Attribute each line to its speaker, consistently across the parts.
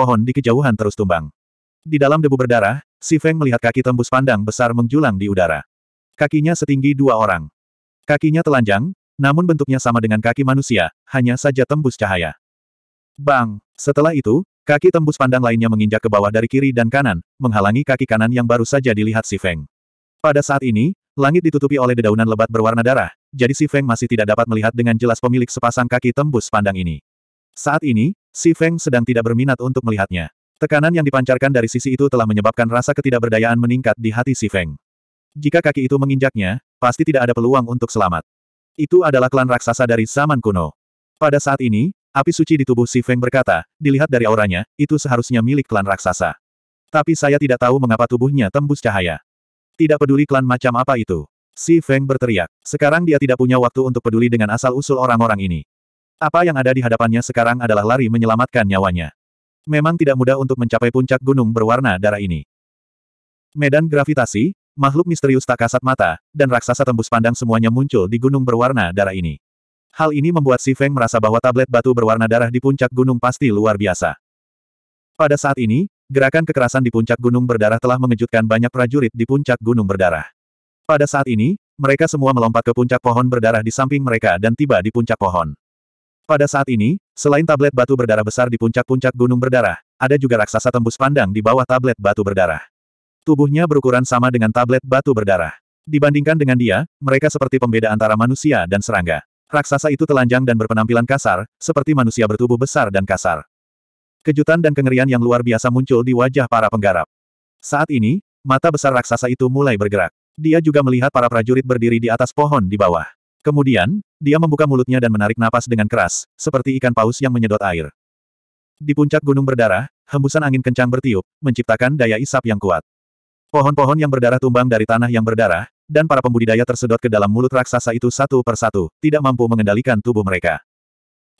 Speaker 1: pohon di kejauhan terus tumbang. Di dalam debu berdarah, Si Feng melihat kaki tembus pandang besar menjulang di udara. Kakinya setinggi dua orang. Kakinya telanjang, namun bentuknya sama dengan kaki manusia, hanya saja tembus cahaya. Bang! Setelah itu, kaki tembus pandang lainnya menginjak ke bawah dari kiri dan kanan, menghalangi kaki kanan yang baru saja dilihat Si Feng. Pada saat ini, langit ditutupi oleh dedaunan lebat berwarna darah, jadi Si Feng masih tidak dapat melihat dengan jelas pemilik sepasang kaki tembus pandang ini. Saat ini, Si Feng sedang tidak berminat untuk melihatnya. Tekanan yang dipancarkan dari sisi itu telah menyebabkan rasa ketidakberdayaan meningkat di hati Si Feng. Jika kaki itu menginjaknya, pasti tidak ada peluang untuk selamat. Itu adalah klan raksasa dari zaman kuno. Pada saat ini, api suci di tubuh Si Feng berkata, dilihat dari auranya, itu seharusnya milik klan raksasa. Tapi saya tidak tahu mengapa tubuhnya tembus cahaya. Tidak peduli klan macam apa itu. Si Feng berteriak. Sekarang dia tidak punya waktu untuk peduli dengan asal-usul orang-orang ini. Apa yang ada di hadapannya sekarang adalah lari menyelamatkan nyawanya. Memang tidak mudah untuk mencapai puncak gunung berwarna darah ini. Medan gravitasi, makhluk misterius tak kasat mata, dan raksasa tembus pandang semuanya muncul di gunung berwarna darah ini. Hal ini membuat Si Feng merasa bahwa tablet batu berwarna darah di puncak gunung pasti luar biasa. Pada saat ini, gerakan kekerasan di puncak gunung berdarah telah mengejutkan banyak prajurit di puncak gunung berdarah. Pada saat ini, mereka semua melompat ke puncak pohon berdarah di samping mereka dan tiba di puncak pohon. Pada saat ini, selain tablet batu berdarah besar di puncak-puncak gunung berdarah, ada juga raksasa tembus pandang di bawah tablet batu berdarah. Tubuhnya berukuran sama dengan tablet batu berdarah. Dibandingkan dengan dia, mereka seperti pembeda antara manusia dan serangga. Raksasa itu telanjang dan berpenampilan kasar, seperti manusia bertubuh besar dan kasar. Kejutan dan kengerian yang luar biasa muncul di wajah para penggarap. Saat ini, mata besar raksasa itu mulai bergerak. Dia juga melihat para prajurit berdiri di atas pohon di bawah. Kemudian, dia membuka mulutnya dan menarik napas dengan keras, seperti ikan paus yang menyedot air. Di puncak gunung berdarah, hembusan angin kencang bertiup, menciptakan daya isap yang kuat. Pohon-pohon yang berdarah tumbang dari tanah yang berdarah, dan para pembudidaya tersedot ke dalam mulut raksasa itu satu persatu, tidak mampu mengendalikan tubuh mereka.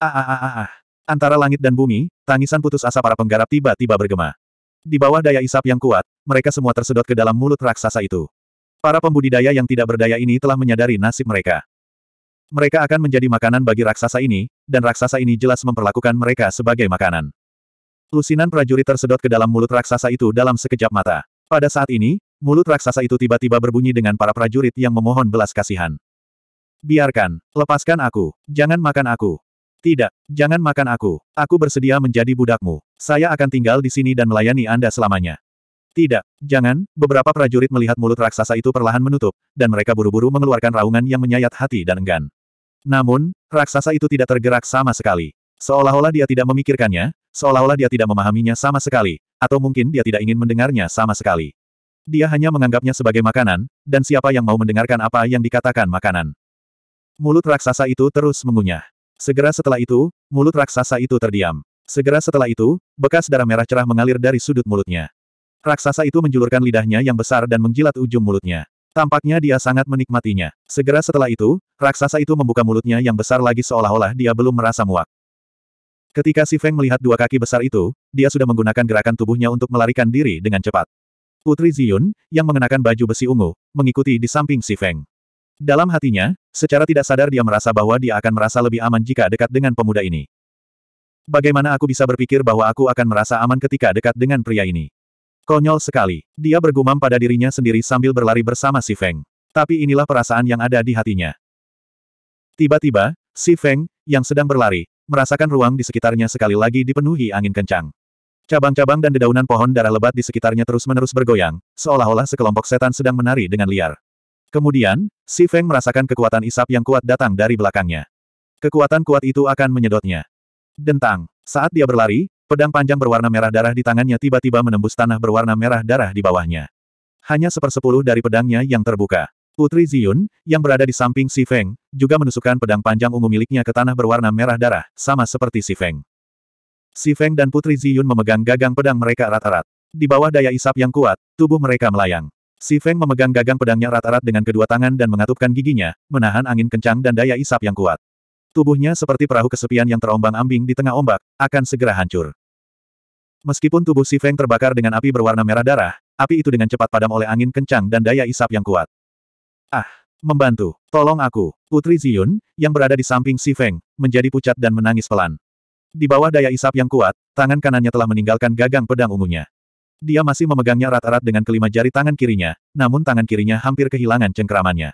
Speaker 1: Ah ah ah ah ah. Antara langit dan bumi, tangisan putus asa para penggarap tiba-tiba bergema. Di bawah daya isap yang kuat, mereka semua tersedot ke dalam mulut raksasa itu. Para pembudidaya yang tidak berdaya ini telah menyadari nasib mereka. Mereka akan menjadi makanan bagi raksasa ini, dan raksasa ini jelas memperlakukan mereka sebagai makanan. Lusinan prajurit tersedot ke dalam mulut raksasa itu dalam sekejap mata. Pada saat ini, mulut raksasa itu tiba-tiba berbunyi dengan para prajurit yang memohon belas kasihan. Biarkan, lepaskan aku, jangan makan aku. Tidak, jangan makan aku, aku bersedia menjadi budakmu. Saya akan tinggal di sini dan melayani Anda selamanya. Tidak, jangan, beberapa prajurit melihat mulut raksasa itu perlahan menutup, dan mereka buru-buru mengeluarkan raungan yang menyayat hati dan enggan. Namun, raksasa itu tidak tergerak sama sekali. Seolah-olah dia tidak memikirkannya, seolah-olah dia tidak memahaminya sama sekali, atau mungkin dia tidak ingin mendengarnya sama sekali. Dia hanya menganggapnya sebagai makanan, dan siapa yang mau mendengarkan apa yang dikatakan makanan. Mulut raksasa itu terus mengunyah. Segera setelah itu, mulut raksasa itu terdiam. Segera setelah itu, bekas darah merah cerah mengalir dari sudut mulutnya. Raksasa itu menjulurkan lidahnya yang besar dan menjilat ujung mulutnya. Tampaknya dia sangat menikmatinya. Segera setelah itu, raksasa itu membuka mulutnya yang besar lagi seolah-olah dia belum merasa muak. Ketika Si Feng melihat dua kaki besar itu, dia sudah menggunakan gerakan tubuhnya untuk melarikan diri dengan cepat. Putri Ziyun, yang mengenakan baju besi ungu, mengikuti di samping Si Feng. Dalam hatinya, secara tidak sadar dia merasa bahwa dia akan merasa lebih aman jika dekat dengan pemuda ini. Bagaimana aku bisa berpikir bahwa aku akan merasa aman ketika dekat dengan pria ini? Konyol sekali. Dia bergumam pada dirinya sendiri sambil berlari bersama Si Feng. Tapi inilah perasaan yang ada di hatinya. Tiba-tiba, Si Feng, yang sedang berlari, merasakan ruang di sekitarnya sekali lagi dipenuhi angin kencang. Cabang-cabang dan dedaunan pohon darah lebat di sekitarnya terus-menerus bergoyang, seolah-olah sekelompok setan sedang menari dengan liar. Kemudian, Si Feng merasakan kekuatan isap yang kuat datang dari belakangnya. Kekuatan kuat itu akan menyedotnya. Dentang. Saat dia berlari, Pedang panjang berwarna merah darah di tangannya tiba-tiba menembus tanah berwarna merah darah di bawahnya. Hanya sepersepuluh dari pedangnya yang terbuka. Putri Ziyun, yang berada di samping Si Feng, juga menusukkan pedang panjang ungu miliknya ke tanah berwarna merah darah, sama seperti Si Feng. Si Feng dan Putri Ziyun memegang gagang pedang mereka erat-erat. Di bawah daya isap yang kuat, tubuh mereka melayang. Si Feng memegang gagang pedangnya erat-erat dengan kedua tangan dan mengatupkan giginya, menahan angin kencang dan daya isap yang kuat. Tubuhnya seperti perahu kesepian yang terombang-ambing di tengah ombak, akan segera hancur. Meskipun tubuh Si Feng terbakar dengan api berwarna merah darah, api itu dengan cepat padam oleh angin kencang dan daya isap yang kuat. Ah, membantu, tolong aku. Putri Ziyun, yang berada di samping Si Feng, menjadi pucat dan menangis pelan. Di bawah daya isap yang kuat, tangan kanannya telah meninggalkan gagang pedang ungunya. Dia masih memegangnya erat-erat dengan kelima jari tangan kirinya, namun tangan kirinya hampir kehilangan cengkeramannya.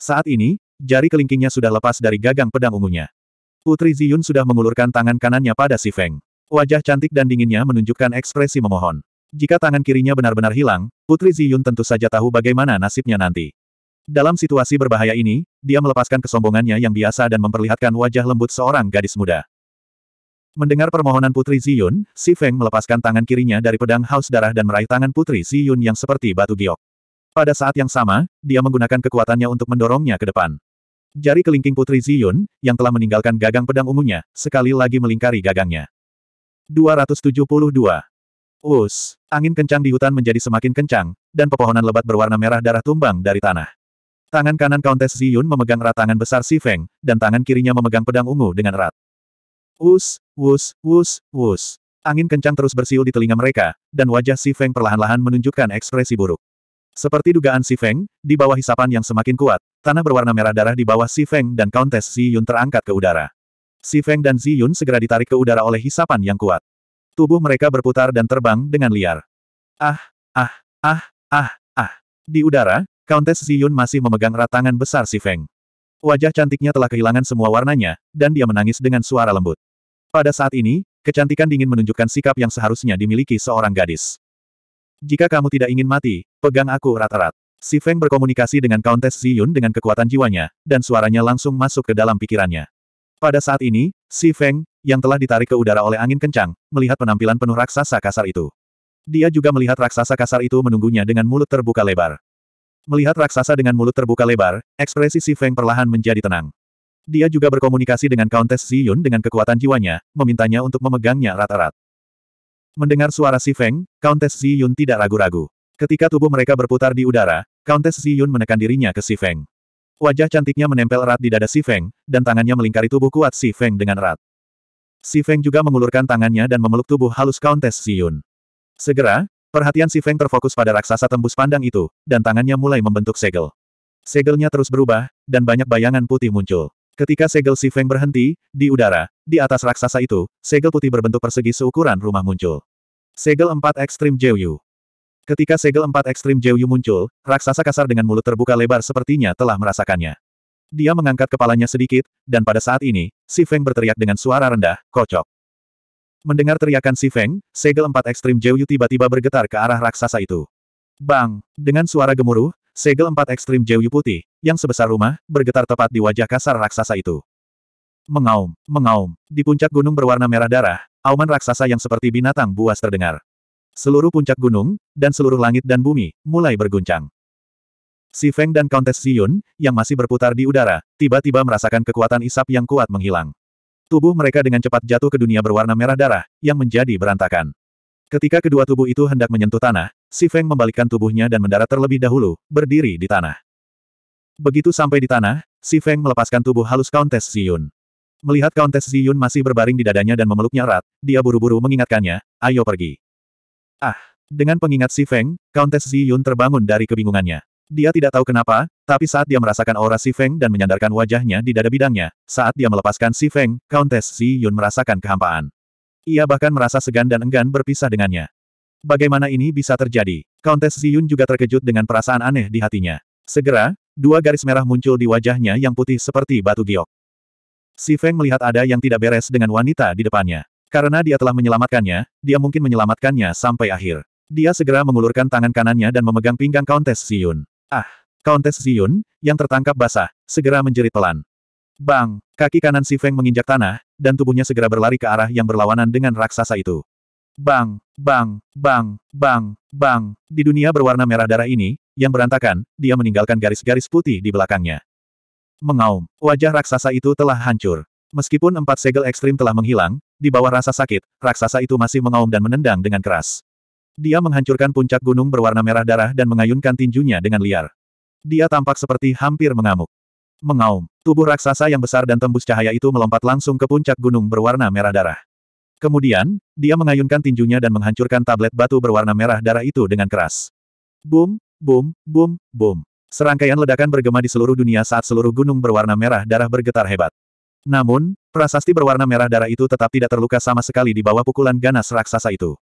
Speaker 1: Saat ini, jari kelingkingnya sudah lepas dari gagang pedang ungunya. Putri Ziyun sudah mengulurkan tangan kanannya pada Si Feng. Wajah cantik dan dinginnya menunjukkan ekspresi memohon. Jika tangan kirinya benar-benar hilang, Putri Ziyun tentu saja tahu bagaimana nasibnya nanti. Dalam situasi berbahaya ini, dia melepaskan kesombongannya yang biasa dan memperlihatkan wajah lembut seorang gadis muda. Mendengar permohonan Putri Ziyun, Si Feng melepaskan tangan kirinya dari pedang haus darah dan meraih tangan Putri Ziyun yang seperti batu giok. Pada saat yang sama, dia menggunakan kekuatannya untuk mendorongnya ke depan. Jari kelingking Putri Ziyun, yang telah meninggalkan gagang pedang ungunya, sekali lagi melingkari gagangnya. 272. Us. Angin kencang di hutan menjadi semakin kencang, dan pepohonan lebat berwarna merah darah tumbang dari tanah. Tangan kanan Countess Ziyun memegang erat tangan besar Si Feng, dan tangan kirinya memegang pedang ungu dengan erat. Us, us, us, us. Angin kencang terus bersiul di telinga mereka, dan wajah Si Feng perlahan-lahan menunjukkan ekspresi buruk. Seperti dugaan Si Feng, di bawah hisapan yang semakin kuat, tanah berwarna merah darah di bawah Si Feng dan Countess Ziyun terangkat ke udara. Si Feng dan Zi Yun segera ditarik ke udara oleh hisapan yang kuat. Tubuh mereka berputar dan terbang dengan liar. Ah, ah, ah, ah, ah. Di udara, Countess Zi Yun masih memegang erat tangan besar Si Feng. Wajah cantiknya telah kehilangan semua warnanya, dan dia menangis dengan suara lembut. Pada saat ini, kecantikan dingin menunjukkan sikap yang seharusnya dimiliki seorang gadis. Jika kamu tidak ingin mati, pegang aku erat-erat. Si Feng berkomunikasi dengan Countess Ziyun dengan kekuatan jiwanya, dan suaranya langsung masuk ke dalam pikirannya. Pada saat ini, Si Feng, yang telah ditarik ke udara oleh angin kencang, melihat penampilan penuh raksasa kasar itu. Dia juga melihat raksasa kasar itu menunggunya dengan mulut terbuka lebar. Melihat raksasa dengan mulut terbuka lebar, ekspresi Si Feng perlahan menjadi tenang. Dia juga berkomunikasi dengan Countess Ziyun dengan kekuatan jiwanya, memintanya untuk memegangnya rata rata Mendengar suara Si Feng, Countess Ziyun tidak ragu-ragu. Ketika tubuh mereka berputar di udara, Countess Ziyun menekan dirinya ke Si Feng. Wajah cantiknya menempel erat di dada Si Feng, dan tangannya melingkari tubuh kuat Si Feng dengan erat. Si Feng juga mengulurkan tangannya dan memeluk tubuh halus Countess Xiyun. Segera, perhatian Si Feng terfokus pada raksasa tembus pandang itu, dan tangannya mulai membentuk segel. Segelnya terus berubah, dan banyak bayangan putih muncul. Ketika segel Si Feng berhenti, di udara, di atas raksasa itu, segel putih berbentuk persegi seukuran rumah muncul. Segel 4 Ekstrim Jeyu Ketika segel empat ekstrim Jiuyu muncul, raksasa kasar dengan mulut terbuka lebar sepertinya telah merasakannya. Dia mengangkat kepalanya sedikit, dan pada saat ini, Si Feng berteriak dengan suara rendah, kocok. Mendengar teriakan Si Feng, segel empat ekstrim Jiuyu tiba-tiba bergetar ke arah raksasa itu. Bang! Dengan suara gemuruh, segel empat ekstrim Jiuyu putih, yang sebesar rumah, bergetar tepat di wajah kasar raksasa itu. Mengaum, mengaum, di puncak gunung berwarna merah darah, auman raksasa yang seperti binatang buas terdengar. Seluruh puncak gunung, dan seluruh langit dan bumi, mulai berguncang. Si Feng dan Countess Ziyun, yang masih berputar di udara, tiba-tiba merasakan kekuatan isap yang kuat menghilang. Tubuh mereka dengan cepat jatuh ke dunia berwarna merah darah, yang menjadi berantakan. Ketika kedua tubuh itu hendak menyentuh tanah, Si Feng membalikkan tubuhnya dan mendarat terlebih dahulu, berdiri di tanah. Begitu sampai di tanah, Si Feng melepaskan tubuh halus Countess Ziyun. Melihat Countess Ziyun masih berbaring di dadanya dan memeluknya erat, dia buru-buru mengingatkannya, ayo pergi. Ah! Dengan pengingat si Feng, Countess Yun terbangun dari kebingungannya. Dia tidak tahu kenapa, tapi saat dia merasakan aura si Feng dan menyandarkan wajahnya di dada bidangnya, saat dia melepaskan si Feng, Countess Yun merasakan kehampaan. Ia bahkan merasa segan dan enggan berpisah dengannya. Bagaimana ini bisa terjadi? Countess Yun juga terkejut dengan perasaan aneh di hatinya. Segera, dua garis merah muncul di wajahnya yang putih seperti batu giok. Si Feng melihat ada yang tidak beres dengan wanita di depannya. Karena dia telah menyelamatkannya, dia mungkin menyelamatkannya sampai akhir. Dia segera mengulurkan tangan kanannya dan memegang pinggang Countess Ziyun. Ah! Countess Ziyun, yang tertangkap basah, segera menjerit pelan. Bang! Kaki kanan Si Feng menginjak tanah, dan tubuhnya segera berlari ke arah yang berlawanan dengan raksasa itu. Bang, bang, bang, bang, bang. Di dunia berwarna merah darah ini, yang berantakan, dia meninggalkan garis-garis putih di belakangnya. Mengaum, wajah raksasa itu telah hancur. Meskipun empat segel ekstrim telah menghilang, di bawah rasa sakit, raksasa itu masih mengaum dan menendang dengan keras. Dia menghancurkan puncak gunung berwarna merah darah dan mengayunkan tinjunya dengan liar. Dia tampak seperti hampir mengamuk. Mengaum, tubuh raksasa yang besar dan tembus cahaya itu melompat langsung ke puncak gunung berwarna merah darah. Kemudian, dia mengayunkan tinjunya dan menghancurkan tablet batu berwarna merah darah itu dengan keras. Boom, boom, boom, boom. Serangkaian ledakan bergema di seluruh dunia saat seluruh gunung berwarna merah darah bergetar hebat. Namun, prasasti berwarna merah darah itu tetap tidak terluka sama sekali di bawah pukulan ganas raksasa itu.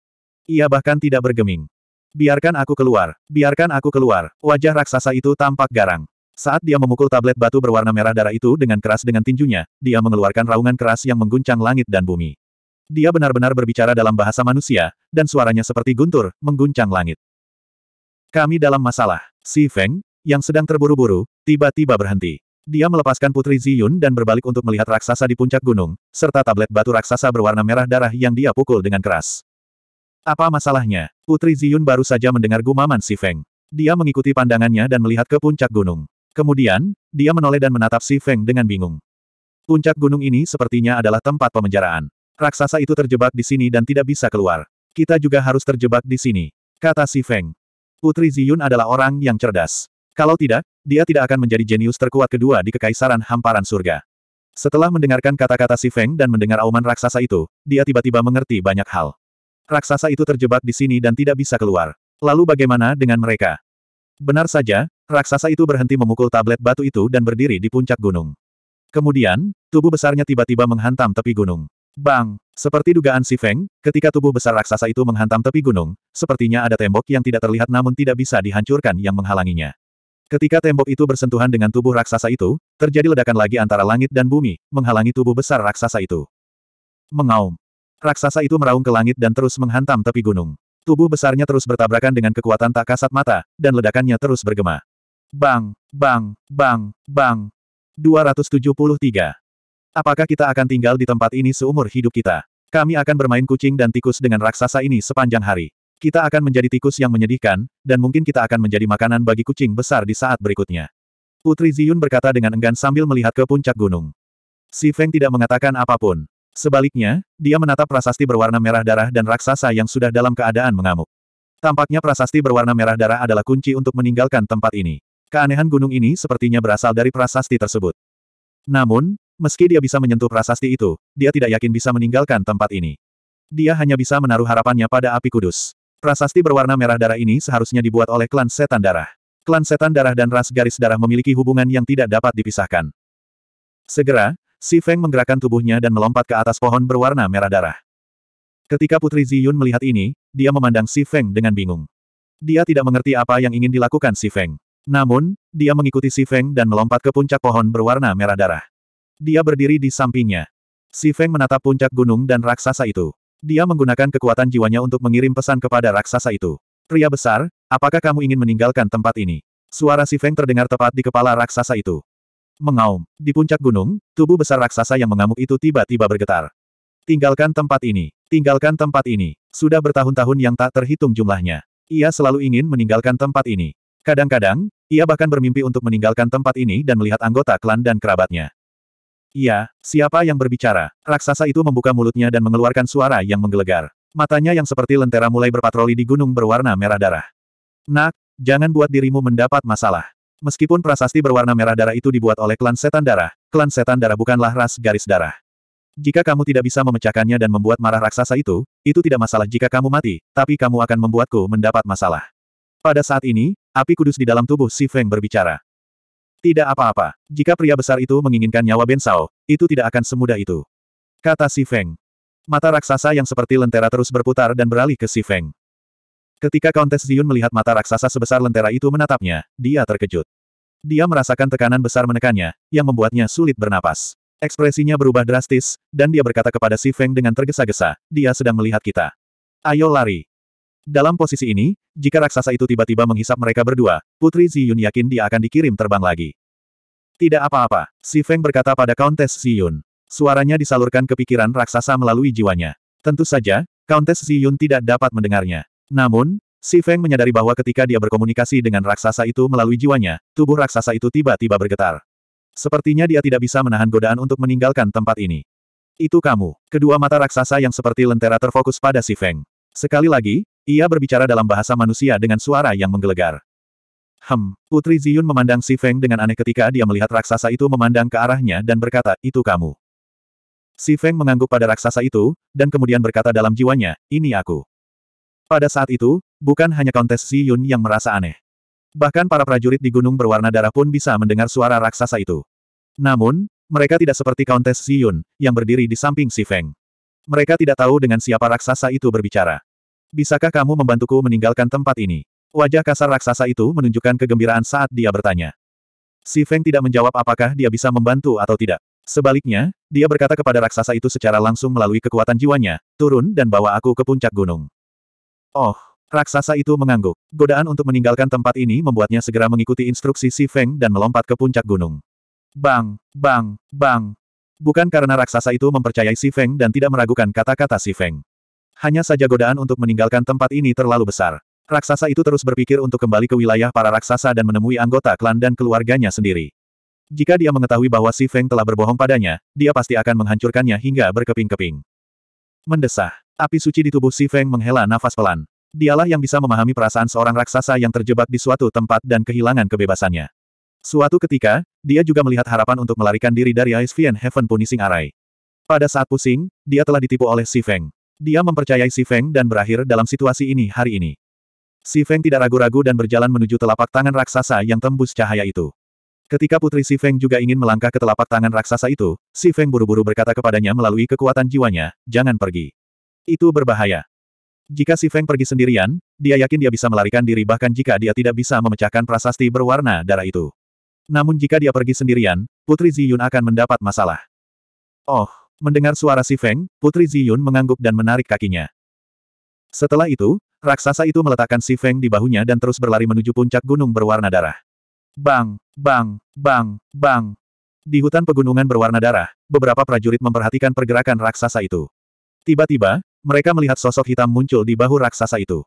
Speaker 1: Ia bahkan tidak bergeming. Biarkan aku keluar, biarkan aku keluar, wajah raksasa itu tampak garang. Saat dia memukul tablet batu berwarna merah darah itu dengan keras dengan tinjunya, dia mengeluarkan raungan keras yang mengguncang langit dan bumi. Dia benar-benar berbicara dalam bahasa manusia, dan suaranya seperti guntur, mengguncang langit. Kami dalam masalah. Si Feng, yang sedang terburu-buru, tiba-tiba berhenti. Dia melepaskan Putri Ziyun dan berbalik untuk melihat raksasa di puncak gunung, serta tablet batu raksasa berwarna merah darah yang dia pukul dengan keras. Apa masalahnya? Putri Ziyun baru saja mendengar gumaman Si Feng. Dia mengikuti pandangannya dan melihat ke puncak gunung. Kemudian, dia menoleh dan menatap Si Feng dengan bingung. Puncak gunung ini sepertinya adalah tempat pemenjaraan. Raksasa itu terjebak di sini dan tidak bisa keluar. Kita juga harus terjebak di sini, kata Si Feng. Putri Ziyun adalah orang yang cerdas. Kalau tidak, dia tidak akan menjadi jenius terkuat kedua di Kekaisaran Hamparan Surga. Setelah mendengarkan kata-kata Si Feng dan mendengar auman raksasa itu, dia tiba-tiba mengerti banyak hal. Raksasa itu terjebak di sini dan tidak bisa keluar. Lalu bagaimana dengan mereka? Benar saja, raksasa itu berhenti memukul tablet batu itu dan berdiri di puncak gunung. Kemudian, tubuh besarnya tiba-tiba menghantam tepi gunung. Bang! Seperti dugaan Si Feng, ketika tubuh besar raksasa itu menghantam tepi gunung, sepertinya ada tembok yang tidak terlihat namun tidak bisa dihancurkan yang menghalanginya. Ketika tembok itu bersentuhan dengan tubuh raksasa itu, terjadi ledakan lagi antara langit dan bumi, menghalangi tubuh besar raksasa itu. Mengaum. Raksasa itu meraung ke langit dan terus menghantam tepi gunung. Tubuh besarnya terus bertabrakan dengan kekuatan tak kasat mata, dan ledakannya terus bergema. Bang, bang, bang, bang. 273. Apakah kita akan tinggal di tempat ini seumur hidup kita? Kami akan bermain kucing dan tikus dengan raksasa ini sepanjang hari. Kita akan menjadi tikus yang menyedihkan, dan mungkin kita akan menjadi makanan bagi kucing besar di saat berikutnya. Putri Ziyun berkata dengan enggan sambil melihat ke puncak gunung. Si Feng tidak mengatakan apapun. Sebaliknya, dia menatap prasasti berwarna merah darah dan raksasa yang sudah dalam keadaan mengamuk. Tampaknya prasasti berwarna merah darah adalah kunci untuk meninggalkan tempat ini. Keanehan gunung ini sepertinya berasal dari prasasti tersebut. Namun, meski dia bisa menyentuh prasasti itu, dia tidak yakin bisa meninggalkan tempat ini. Dia hanya bisa menaruh harapannya pada api kudus. Prasasti berwarna merah darah ini seharusnya dibuat oleh klan setan darah. Klan setan darah dan ras garis darah memiliki hubungan yang tidak dapat dipisahkan. Segera, Si Feng menggerakkan tubuhnya dan melompat ke atas pohon berwarna merah darah. Ketika Putri Ziyun melihat ini, dia memandang Si Feng dengan bingung. Dia tidak mengerti apa yang ingin dilakukan Si Feng. Namun, dia mengikuti Si Feng dan melompat ke puncak pohon berwarna merah darah. Dia berdiri di sampingnya. Si Feng menatap puncak gunung dan raksasa itu. Dia menggunakan kekuatan jiwanya untuk mengirim pesan kepada raksasa itu. Pria besar, apakah kamu ingin meninggalkan tempat ini? Suara si Feng terdengar tepat di kepala raksasa itu. Mengaum. Di puncak gunung, tubuh besar raksasa yang mengamuk itu tiba-tiba bergetar. Tinggalkan tempat ini. Tinggalkan tempat ini. Sudah bertahun-tahun yang tak terhitung jumlahnya. Ia selalu ingin meninggalkan tempat ini. Kadang-kadang, ia bahkan bermimpi untuk meninggalkan tempat ini dan melihat anggota klan dan kerabatnya. Iya, siapa yang berbicara? Raksasa itu membuka mulutnya dan mengeluarkan suara yang menggelegar. Matanya yang seperti lentera mulai berpatroli di gunung berwarna merah darah. Nak, jangan buat dirimu mendapat masalah. Meskipun prasasti berwarna merah darah itu dibuat oleh klan setan darah, klan setan darah bukanlah ras garis darah. Jika kamu tidak bisa memecahkannya dan membuat marah raksasa itu, itu tidak masalah jika kamu mati, tapi kamu akan membuatku mendapat masalah. Pada saat ini, api kudus di dalam tubuh Si Feng berbicara. Tidak apa-apa. Jika pria besar itu menginginkan nyawa Ben Sao, itu tidak akan semudah itu. Kata Si Feng. Mata raksasa yang seperti lentera terus berputar dan beralih ke Si Feng. Ketika Countess Ziyun melihat mata raksasa sebesar lentera itu menatapnya, dia terkejut. Dia merasakan tekanan besar menekannya, yang membuatnya sulit bernapas. Ekspresinya berubah drastis, dan dia berkata kepada Si Feng dengan tergesa-gesa, dia sedang melihat kita. Ayo lari. Dalam posisi ini, jika raksasa itu tiba-tiba menghisap mereka berdua, Putri Ziyun yakin dia akan dikirim terbang lagi. Tidak apa-apa, Si Feng berkata pada Countess Ziyun. Suaranya disalurkan ke pikiran raksasa melalui jiwanya. Tentu saja, Countess Ziyun tidak dapat mendengarnya. Namun, Si Feng menyadari bahwa ketika dia berkomunikasi dengan raksasa itu melalui jiwanya, tubuh raksasa itu tiba-tiba bergetar. Sepertinya dia tidak bisa menahan godaan untuk meninggalkan tempat ini. Itu kamu. Kedua mata raksasa yang seperti lentera terfokus pada Si Feng. Sekali lagi, ia berbicara dalam bahasa manusia dengan suara yang menggelegar. Hem, Putri Ziyun memandang Si Feng dengan aneh ketika dia melihat raksasa itu memandang ke arahnya dan berkata, itu kamu. Si Feng mengangguk pada raksasa itu, dan kemudian berkata dalam jiwanya, ini aku. Pada saat itu, bukan hanya Kontes Ziyun yang merasa aneh. Bahkan para prajurit di gunung berwarna darah pun bisa mendengar suara raksasa itu. Namun, mereka tidak seperti Kontes Ziyun, yang berdiri di samping Si Feng. Mereka tidak tahu dengan siapa raksasa itu berbicara. Bisakah kamu membantuku meninggalkan tempat ini? Wajah kasar raksasa itu menunjukkan kegembiraan saat dia bertanya. Si Feng tidak menjawab apakah dia bisa membantu atau tidak. Sebaliknya, dia berkata kepada raksasa itu secara langsung melalui kekuatan jiwanya, turun dan bawa aku ke puncak gunung. Oh, raksasa itu mengangguk. Godaan untuk meninggalkan tempat ini membuatnya segera mengikuti instruksi Si Feng dan melompat ke puncak gunung. Bang, bang, bang. Bukan karena raksasa itu mempercayai Si Feng dan tidak meragukan kata-kata Si Feng. Hanya saja godaan untuk meninggalkan tempat ini terlalu besar. Raksasa itu terus berpikir untuk kembali ke wilayah para raksasa dan menemui anggota klan dan keluarganya sendiri. Jika dia mengetahui bahwa Si Feng telah berbohong padanya, dia pasti akan menghancurkannya hingga berkeping-keping. Mendesah. Api suci di tubuh Si Feng menghela nafas pelan. Dialah yang bisa memahami perasaan seorang raksasa yang terjebak di suatu tempat dan kehilangan kebebasannya. Suatu ketika, dia juga melihat harapan untuk melarikan diri dari Ice Fien Heaven Punishing Array. Pada saat pusing, dia telah ditipu oleh Si Feng. Dia mempercayai Si Feng dan berakhir dalam situasi ini hari ini. Si Feng tidak ragu-ragu dan berjalan menuju telapak tangan raksasa yang tembus cahaya itu. Ketika putri Si Feng juga ingin melangkah ke telapak tangan raksasa itu, Si Feng buru-buru berkata kepadanya melalui kekuatan jiwanya, jangan pergi. Itu berbahaya. Jika Si Feng pergi sendirian, dia yakin dia bisa melarikan diri bahkan jika dia tidak bisa memecahkan prasasti berwarna darah itu. Namun jika dia pergi sendirian, Putri Ziyun akan mendapat masalah. Oh, Mendengar suara si Feng, Putri Ziyun mengangguk dan menarik kakinya. Setelah itu, raksasa itu meletakkan si Feng di bahunya dan terus berlari menuju puncak gunung berwarna darah. Bang, bang, bang, bang. Di hutan pegunungan berwarna darah, beberapa prajurit memperhatikan pergerakan raksasa itu. Tiba-tiba, mereka melihat sosok hitam muncul di bahu raksasa itu.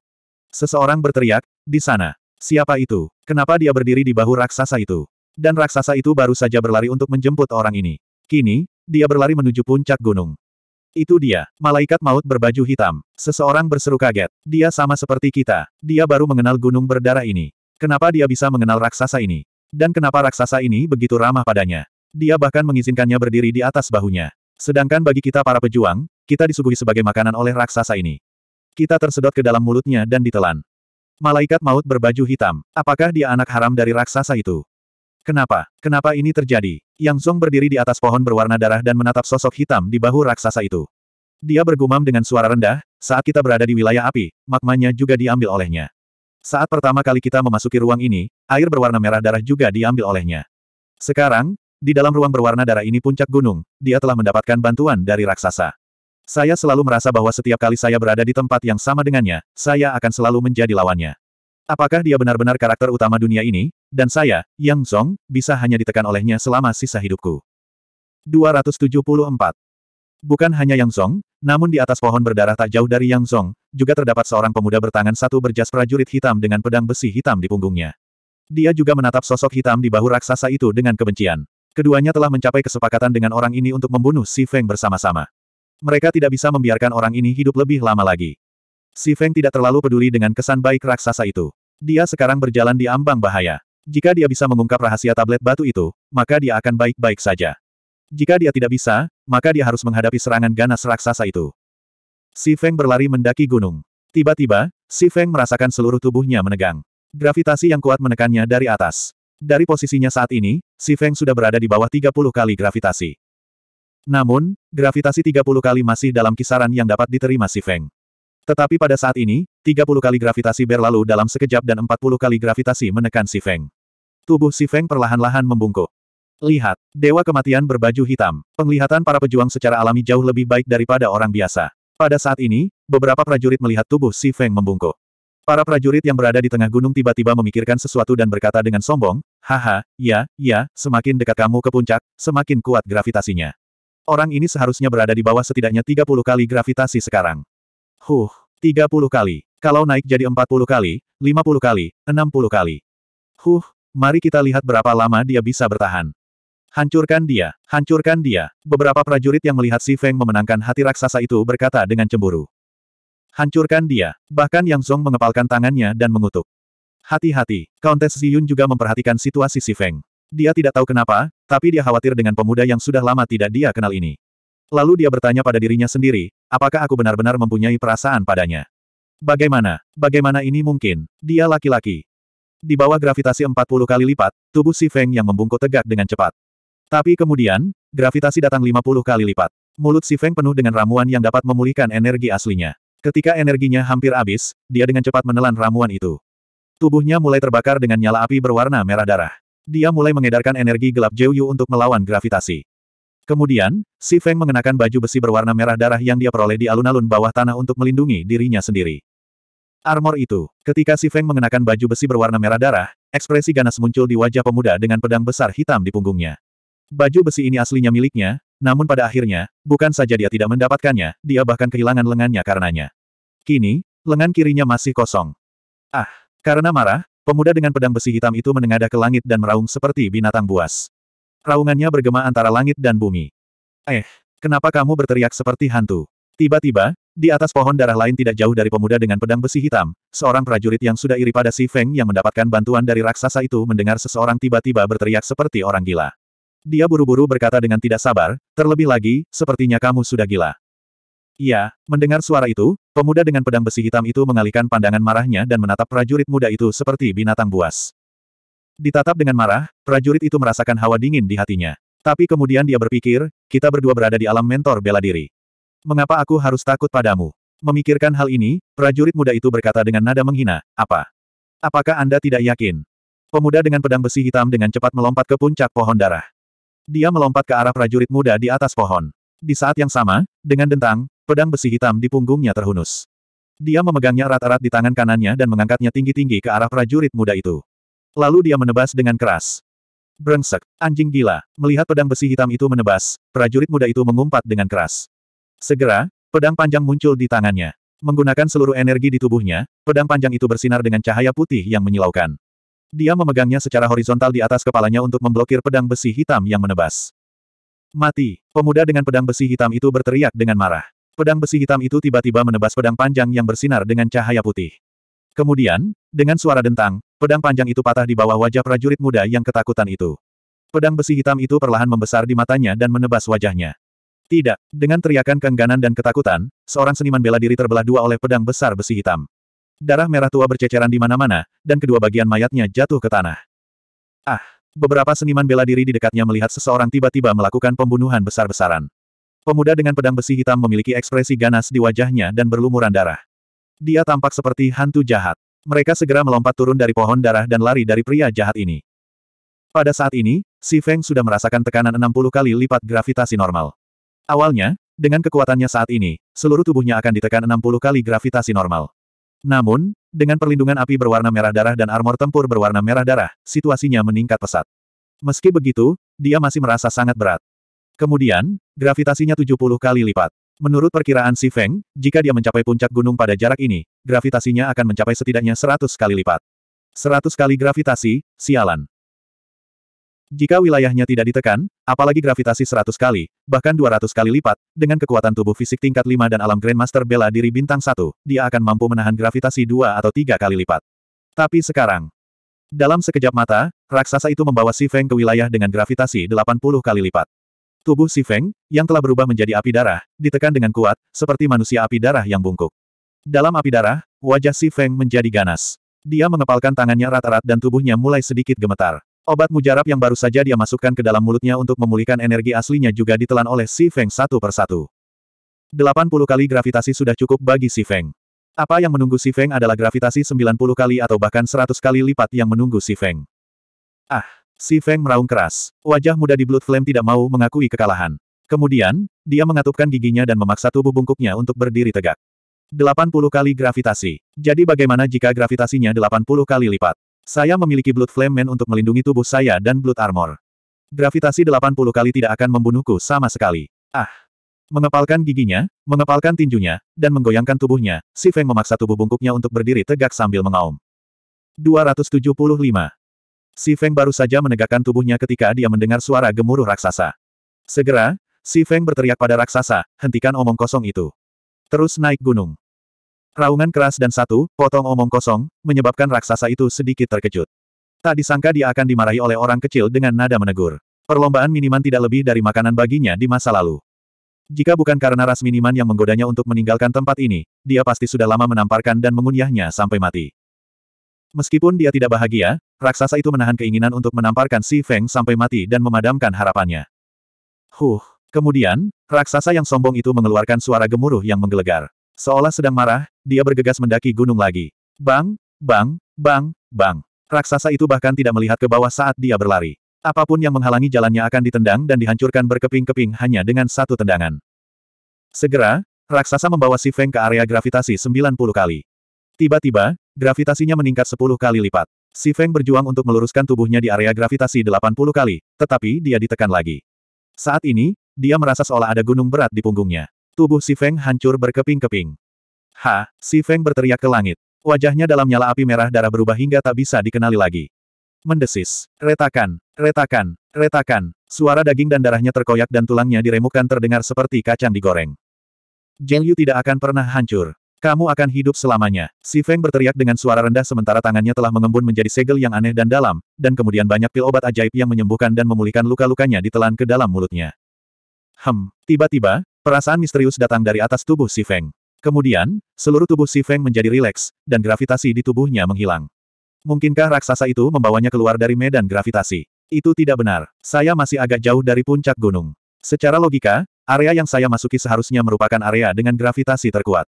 Speaker 1: Seseorang berteriak, di sana. Siapa itu? Kenapa dia berdiri di bahu raksasa itu? Dan raksasa itu baru saja berlari untuk menjemput orang ini. Kini, dia berlari menuju puncak gunung. Itu dia, malaikat maut berbaju hitam. Seseorang berseru kaget. Dia sama seperti kita. Dia baru mengenal gunung berdarah ini. Kenapa dia bisa mengenal raksasa ini? Dan kenapa raksasa ini begitu ramah padanya? Dia bahkan mengizinkannya berdiri di atas bahunya. Sedangkan bagi kita para pejuang, kita disuguhi sebagai makanan oleh raksasa ini. Kita tersedot ke dalam mulutnya dan ditelan. Malaikat maut berbaju hitam. Apakah dia anak haram dari raksasa itu? Kenapa? Kenapa ini terjadi? Yang Zong berdiri di atas pohon berwarna darah dan menatap sosok hitam di bahu raksasa itu. Dia bergumam dengan suara rendah, saat kita berada di wilayah api, magmanya juga diambil olehnya. Saat pertama kali kita memasuki ruang ini, air berwarna merah darah juga diambil olehnya. Sekarang, di dalam ruang berwarna darah ini puncak gunung, dia telah mendapatkan bantuan dari raksasa. Saya selalu merasa bahwa setiap kali saya berada di tempat yang sama dengannya, saya akan selalu menjadi lawannya. Apakah dia benar-benar karakter utama dunia ini, dan saya, Yang Zong, bisa hanya ditekan olehnya selama sisa hidupku. 274. Bukan hanya Yang Zong, namun di atas pohon berdarah tak jauh dari Yang Zong, juga terdapat seorang pemuda bertangan satu berjas prajurit hitam dengan pedang besi hitam di punggungnya. Dia juga menatap sosok hitam di bahu raksasa itu dengan kebencian. Keduanya telah mencapai kesepakatan dengan orang ini untuk membunuh Si Feng bersama-sama. Mereka tidak bisa membiarkan orang ini hidup lebih lama lagi. Si Feng tidak terlalu peduli dengan kesan baik raksasa itu. Dia sekarang berjalan di ambang bahaya. Jika dia bisa mengungkap rahasia tablet batu itu, maka dia akan baik-baik saja. Jika dia tidak bisa, maka dia harus menghadapi serangan ganas raksasa itu. Si Feng berlari mendaki gunung. Tiba-tiba, si Feng merasakan seluruh tubuhnya menegang. Gravitasi yang kuat menekannya dari atas. Dari posisinya saat ini, si Feng sudah berada di bawah 30 kali gravitasi. Namun, gravitasi 30 kali masih dalam kisaran yang dapat diterima si Feng. Tetapi pada saat ini, 30 kali gravitasi berlalu dalam sekejap dan 40 kali gravitasi menekan si Feng. Tubuh Si Feng perlahan-lahan membungkuk. Lihat, Dewa Kematian berbaju hitam. Penglihatan para pejuang secara alami jauh lebih baik daripada orang biasa. Pada saat ini, beberapa prajurit melihat tubuh Si Feng membungkuk. Para prajurit yang berada di tengah gunung tiba-tiba memikirkan sesuatu dan berkata dengan sombong, Haha, ya, ya, semakin dekat kamu ke puncak, semakin kuat gravitasinya. Orang ini seharusnya berada di bawah setidaknya 30 kali gravitasi sekarang. Huh, 30 kali. Kalau naik jadi 40 kali, 50 kali, 60 kali. Huh, Mari kita lihat berapa lama dia bisa bertahan. Hancurkan dia, hancurkan dia. Beberapa prajurit yang melihat Si Feng memenangkan hati raksasa itu berkata dengan cemburu. Hancurkan dia. Bahkan Yang Zong mengepalkan tangannya dan mengutuk. Hati-hati, Countess Ziyun juga memperhatikan situasi Si Feng. Dia tidak tahu kenapa, tapi dia khawatir dengan pemuda yang sudah lama tidak dia kenal ini. Lalu dia bertanya pada dirinya sendiri, apakah aku benar-benar mempunyai perasaan padanya? Bagaimana, bagaimana ini mungkin? Dia laki-laki, di bawah gravitasi 40 kali lipat, tubuh Si Feng yang membungkuk tegak dengan cepat. Tapi kemudian, gravitasi datang 50 kali lipat. Mulut Si Feng penuh dengan ramuan yang dapat memulihkan energi aslinya. Ketika energinya hampir habis, dia dengan cepat menelan ramuan itu. Tubuhnya mulai terbakar dengan nyala api berwarna merah darah. Dia mulai mengedarkan energi gelap Yu untuk melawan gravitasi. Kemudian, Si Feng mengenakan baju besi berwarna merah darah yang dia peroleh di alun-alun bawah tanah untuk melindungi dirinya sendiri. Armor itu. Ketika Si Feng mengenakan baju besi berwarna merah darah, ekspresi ganas muncul di wajah pemuda dengan pedang besar hitam di punggungnya. Baju besi ini aslinya miliknya, namun pada akhirnya, bukan saja dia tidak mendapatkannya, dia bahkan kehilangan lengannya karenanya. Kini, lengan kirinya masih kosong. Ah, karena marah, pemuda dengan pedang besi hitam itu menengadah ke langit dan meraung seperti binatang buas. Raungannya bergema antara langit dan bumi. Eh, kenapa kamu berteriak seperti hantu? Tiba-tiba, di atas pohon darah lain tidak jauh dari pemuda dengan pedang besi hitam, seorang prajurit yang sudah iri pada si Feng yang mendapatkan bantuan dari raksasa itu mendengar seseorang tiba-tiba berteriak seperti orang gila. Dia buru-buru berkata dengan tidak sabar, terlebih lagi, sepertinya kamu sudah gila. Iya, mendengar suara itu, pemuda dengan pedang besi hitam itu mengalihkan pandangan marahnya dan menatap prajurit muda itu seperti binatang buas. Ditatap dengan marah, prajurit itu merasakan hawa dingin di hatinya. Tapi kemudian dia berpikir, kita berdua berada di alam mentor bela diri. Mengapa aku harus takut padamu? Memikirkan hal ini, prajurit muda itu berkata dengan nada menghina, apa? Apakah Anda tidak yakin? Pemuda dengan pedang besi hitam dengan cepat melompat ke puncak pohon darah. Dia melompat ke arah prajurit muda di atas pohon. Di saat yang sama, dengan dentang, pedang besi hitam di punggungnya terhunus. Dia memegangnya erat-erat di tangan kanannya dan mengangkatnya tinggi-tinggi ke arah prajurit muda itu. Lalu dia menebas dengan keras. Brengsek, anjing gila, melihat pedang besi hitam itu menebas, prajurit muda itu mengumpat dengan keras. Segera, pedang panjang muncul di tangannya. Menggunakan seluruh energi di tubuhnya, pedang panjang itu bersinar dengan cahaya putih yang menyilaukan. Dia memegangnya secara horizontal di atas kepalanya untuk memblokir pedang besi hitam yang menebas. Mati! Pemuda dengan pedang besi hitam itu berteriak dengan marah. Pedang besi hitam itu tiba-tiba menebas pedang panjang yang bersinar dengan cahaya putih. Kemudian, dengan suara dentang, pedang panjang itu patah di bawah wajah prajurit muda yang ketakutan itu. Pedang besi hitam itu perlahan membesar di matanya dan menebas wajahnya. Tidak. Dengan teriakan kengganan dan ketakutan, seorang seniman bela diri terbelah dua oleh pedang besar besi hitam. Darah merah tua berceceran di mana-mana, dan kedua bagian mayatnya jatuh ke tanah. Ah! Beberapa seniman bela diri di dekatnya melihat seseorang tiba-tiba melakukan pembunuhan besar-besaran. Pemuda dengan pedang besi hitam memiliki ekspresi ganas di wajahnya dan berlumuran darah. Dia tampak seperti hantu jahat. Mereka segera melompat turun dari pohon darah dan lari dari pria jahat ini. Pada saat ini, Si Feng sudah merasakan tekanan 60 kali lipat gravitasi normal. Awalnya, dengan kekuatannya saat ini, seluruh tubuhnya akan ditekan 60 kali gravitasi normal. Namun, dengan perlindungan api berwarna merah darah dan armor tempur berwarna merah darah, situasinya meningkat pesat. Meski begitu, dia masih merasa sangat berat. Kemudian, gravitasinya 70 kali lipat. Menurut perkiraan Si Feng, jika dia mencapai puncak gunung pada jarak ini, gravitasinya akan mencapai setidaknya 100 kali lipat. 100 kali gravitasi, sialan. Jika wilayahnya tidak ditekan, apalagi gravitasi 100 kali, bahkan 200 kali lipat, dengan kekuatan tubuh fisik tingkat 5 dan alam Grandmaster bela diri bintang 1, dia akan mampu menahan gravitasi 2 atau 3 kali lipat. Tapi sekarang, dalam sekejap mata, raksasa itu membawa Si Feng ke wilayah dengan gravitasi 80 kali lipat. Tubuh Si Feng, yang telah berubah menjadi api darah, ditekan dengan kuat, seperti manusia api darah yang bungkuk. Dalam api darah, wajah Si Feng menjadi ganas. Dia mengepalkan tangannya rata-rat dan tubuhnya mulai sedikit gemetar. Obat mujarab yang baru saja dia masukkan ke dalam mulutnya untuk memulihkan energi aslinya juga ditelan oleh Si Feng satu persatu. 80 kali gravitasi sudah cukup bagi Si Feng. Apa yang menunggu Si Feng adalah gravitasi 90 kali atau bahkan 100 kali lipat yang menunggu Si Feng. Ah, Si Feng meraung keras. Wajah muda di Blood Flame tidak mau mengakui kekalahan. Kemudian, dia mengatupkan giginya dan memaksa tubuh bungkuknya untuk berdiri tegak. 80 kali gravitasi. Jadi bagaimana jika gravitasinya 80 kali lipat? Saya memiliki Blood Flame Man untuk melindungi tubuh saya dan Blood Armor. Gravitasi 80 kali tidak akan membunuhku sama sekali. Ah! Mengepalkan giginya, mengepalkan tinjunya, dan menggoyangkan tubuhnya, si Feng memaksa tubuh bungkuknya untuk berdiri tegak sambil mengaum. 275. Si Feng baru saja menegakkan tubuhnya ketika dia mendengar suara gemuruh raksasa. Segera, si Feng berteriak pada raksasa, hentikan omong kosong itu. Terus naik gunung. Raungan keras dan satu, potong omong kosong, menyebabkan raksasa itu sedikit terkejut. Tak disangka dia akan dimarahi oleh orang kecil dengan nada menegur. Perlombaan miniman tidak lebih dari makanan baginya di masa lalu. Jika bukan karena ras miniman yang menggodanya untuk meninggalkan tempat ini, dia pasti sudah lama menamparkan dan mengunyahnya sampai mati. Meskipun dia tidak bahagia, raksasa itu menahan keinginan untuk menamparkan Si Feng sampai mati dan memadamkan harapannya. Huh. Kemudian, raksasa yang sombong itu mengeluarkan suara gemuruh yang menggelegar. Seolah sedang marah, dia bergegas mendaki gunung lagi. Bang, bang, bang, bang. Raksasa itu bahkan tidak melihat ke bawah saat dia berlari. Apapun yang menghalangi jalannya akan ditendang dan dihancurkan berkeping-keping hanya dengan satu tendangan. Segera, raksasa membawa si Feng ke area gravitasi 90 kali. Tiba-tiba, gravitasinya meningkat 10 kali lipat. Si Feng berjuang untuk meluruskan tubuhnya di area gravitasi 80 kali, tetapi dia ditekan lagi. Saat ini, dia merasa seolah ada gunung berat di punggungnya. Tubuh Si Feng hancur berkeping-keping. Ha, Si Feng berteriak ke langit. Wajahnya dalam nyala api merah darah berubah hingga tak bisa dikenali lagi. Mendesis. Retakan, retakan, retakan. Suara daging dan darahnya terkoyak dan tulangnya diremukkan terdengar seperti kacang digoreng. Jiang Yu tidak akan pernah hancur. Kamu akan hidup selamanya. Si Feng berteriak dengan suara rendah sementara tangannya telah mengembun menjadi segel yang aneh dan dalam, dan kemudian banyak pil obat ajaib yang menyembuhkan dan memulihkan luka-lukanya ditelan ke dalam mulutnya. Hem, tiba-tiba, Perasaan misterius datang dari atas tubuh Si Feng. Kemudian, seluruh tubuh Si Feng menjadi rileks, dan gravitasi di tubuhnya menghilang. Mungkinkah raksasa itu membawanya keluar dari medan gravitasi? Itu tidak benar. Saya masih agak jauh dari puncak gunung. Secara logika, area yang saya masuki seharusnya merupakan area dengan gravitasi terkuat.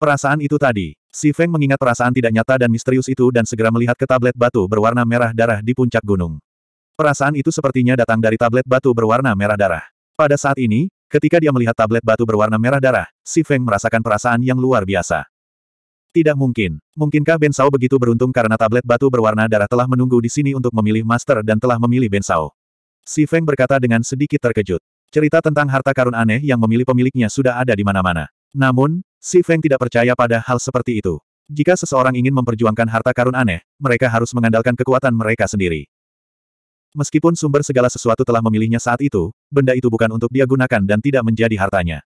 Speaker 1: Perasaan itu tadi. Si Feng mengingat perasaan tidak nyata dan misterius itu dan segera melihat ke tablet batu berwarna merah darah di puncak gunung. Perasaan itu sepertinya datang dari tablet batu berwarna merah darah. Pada saat ini, Ketika dia melihat tablet batu berwarna merah darah, Si Feng merasakan perasaan yang luar biasa. Tidak mungkin. Mungkinkah Ben Sao begitu beruntung karena tablet batu berwarna darah telah menunggu di sini untuk memilih master dan telah memilih Ben Sao? Si Feng berkata dengan sedikit terkejut. Cerita tentang harta karun aneh yang memilih pemiliknya sudah ada di mana-mana. Namun, Si Feng tidak percaya pada hal seperti itu. Jika seseorang ingin memperjuangkan harta karun aneh, mereka harus mengandalkan kekuatan mereka sendiri. Meskipun sumber segala sesuatu telah memilihnya saat itu, benda itu bukan untuk dia gunakan dan tidak menjadi hartanya.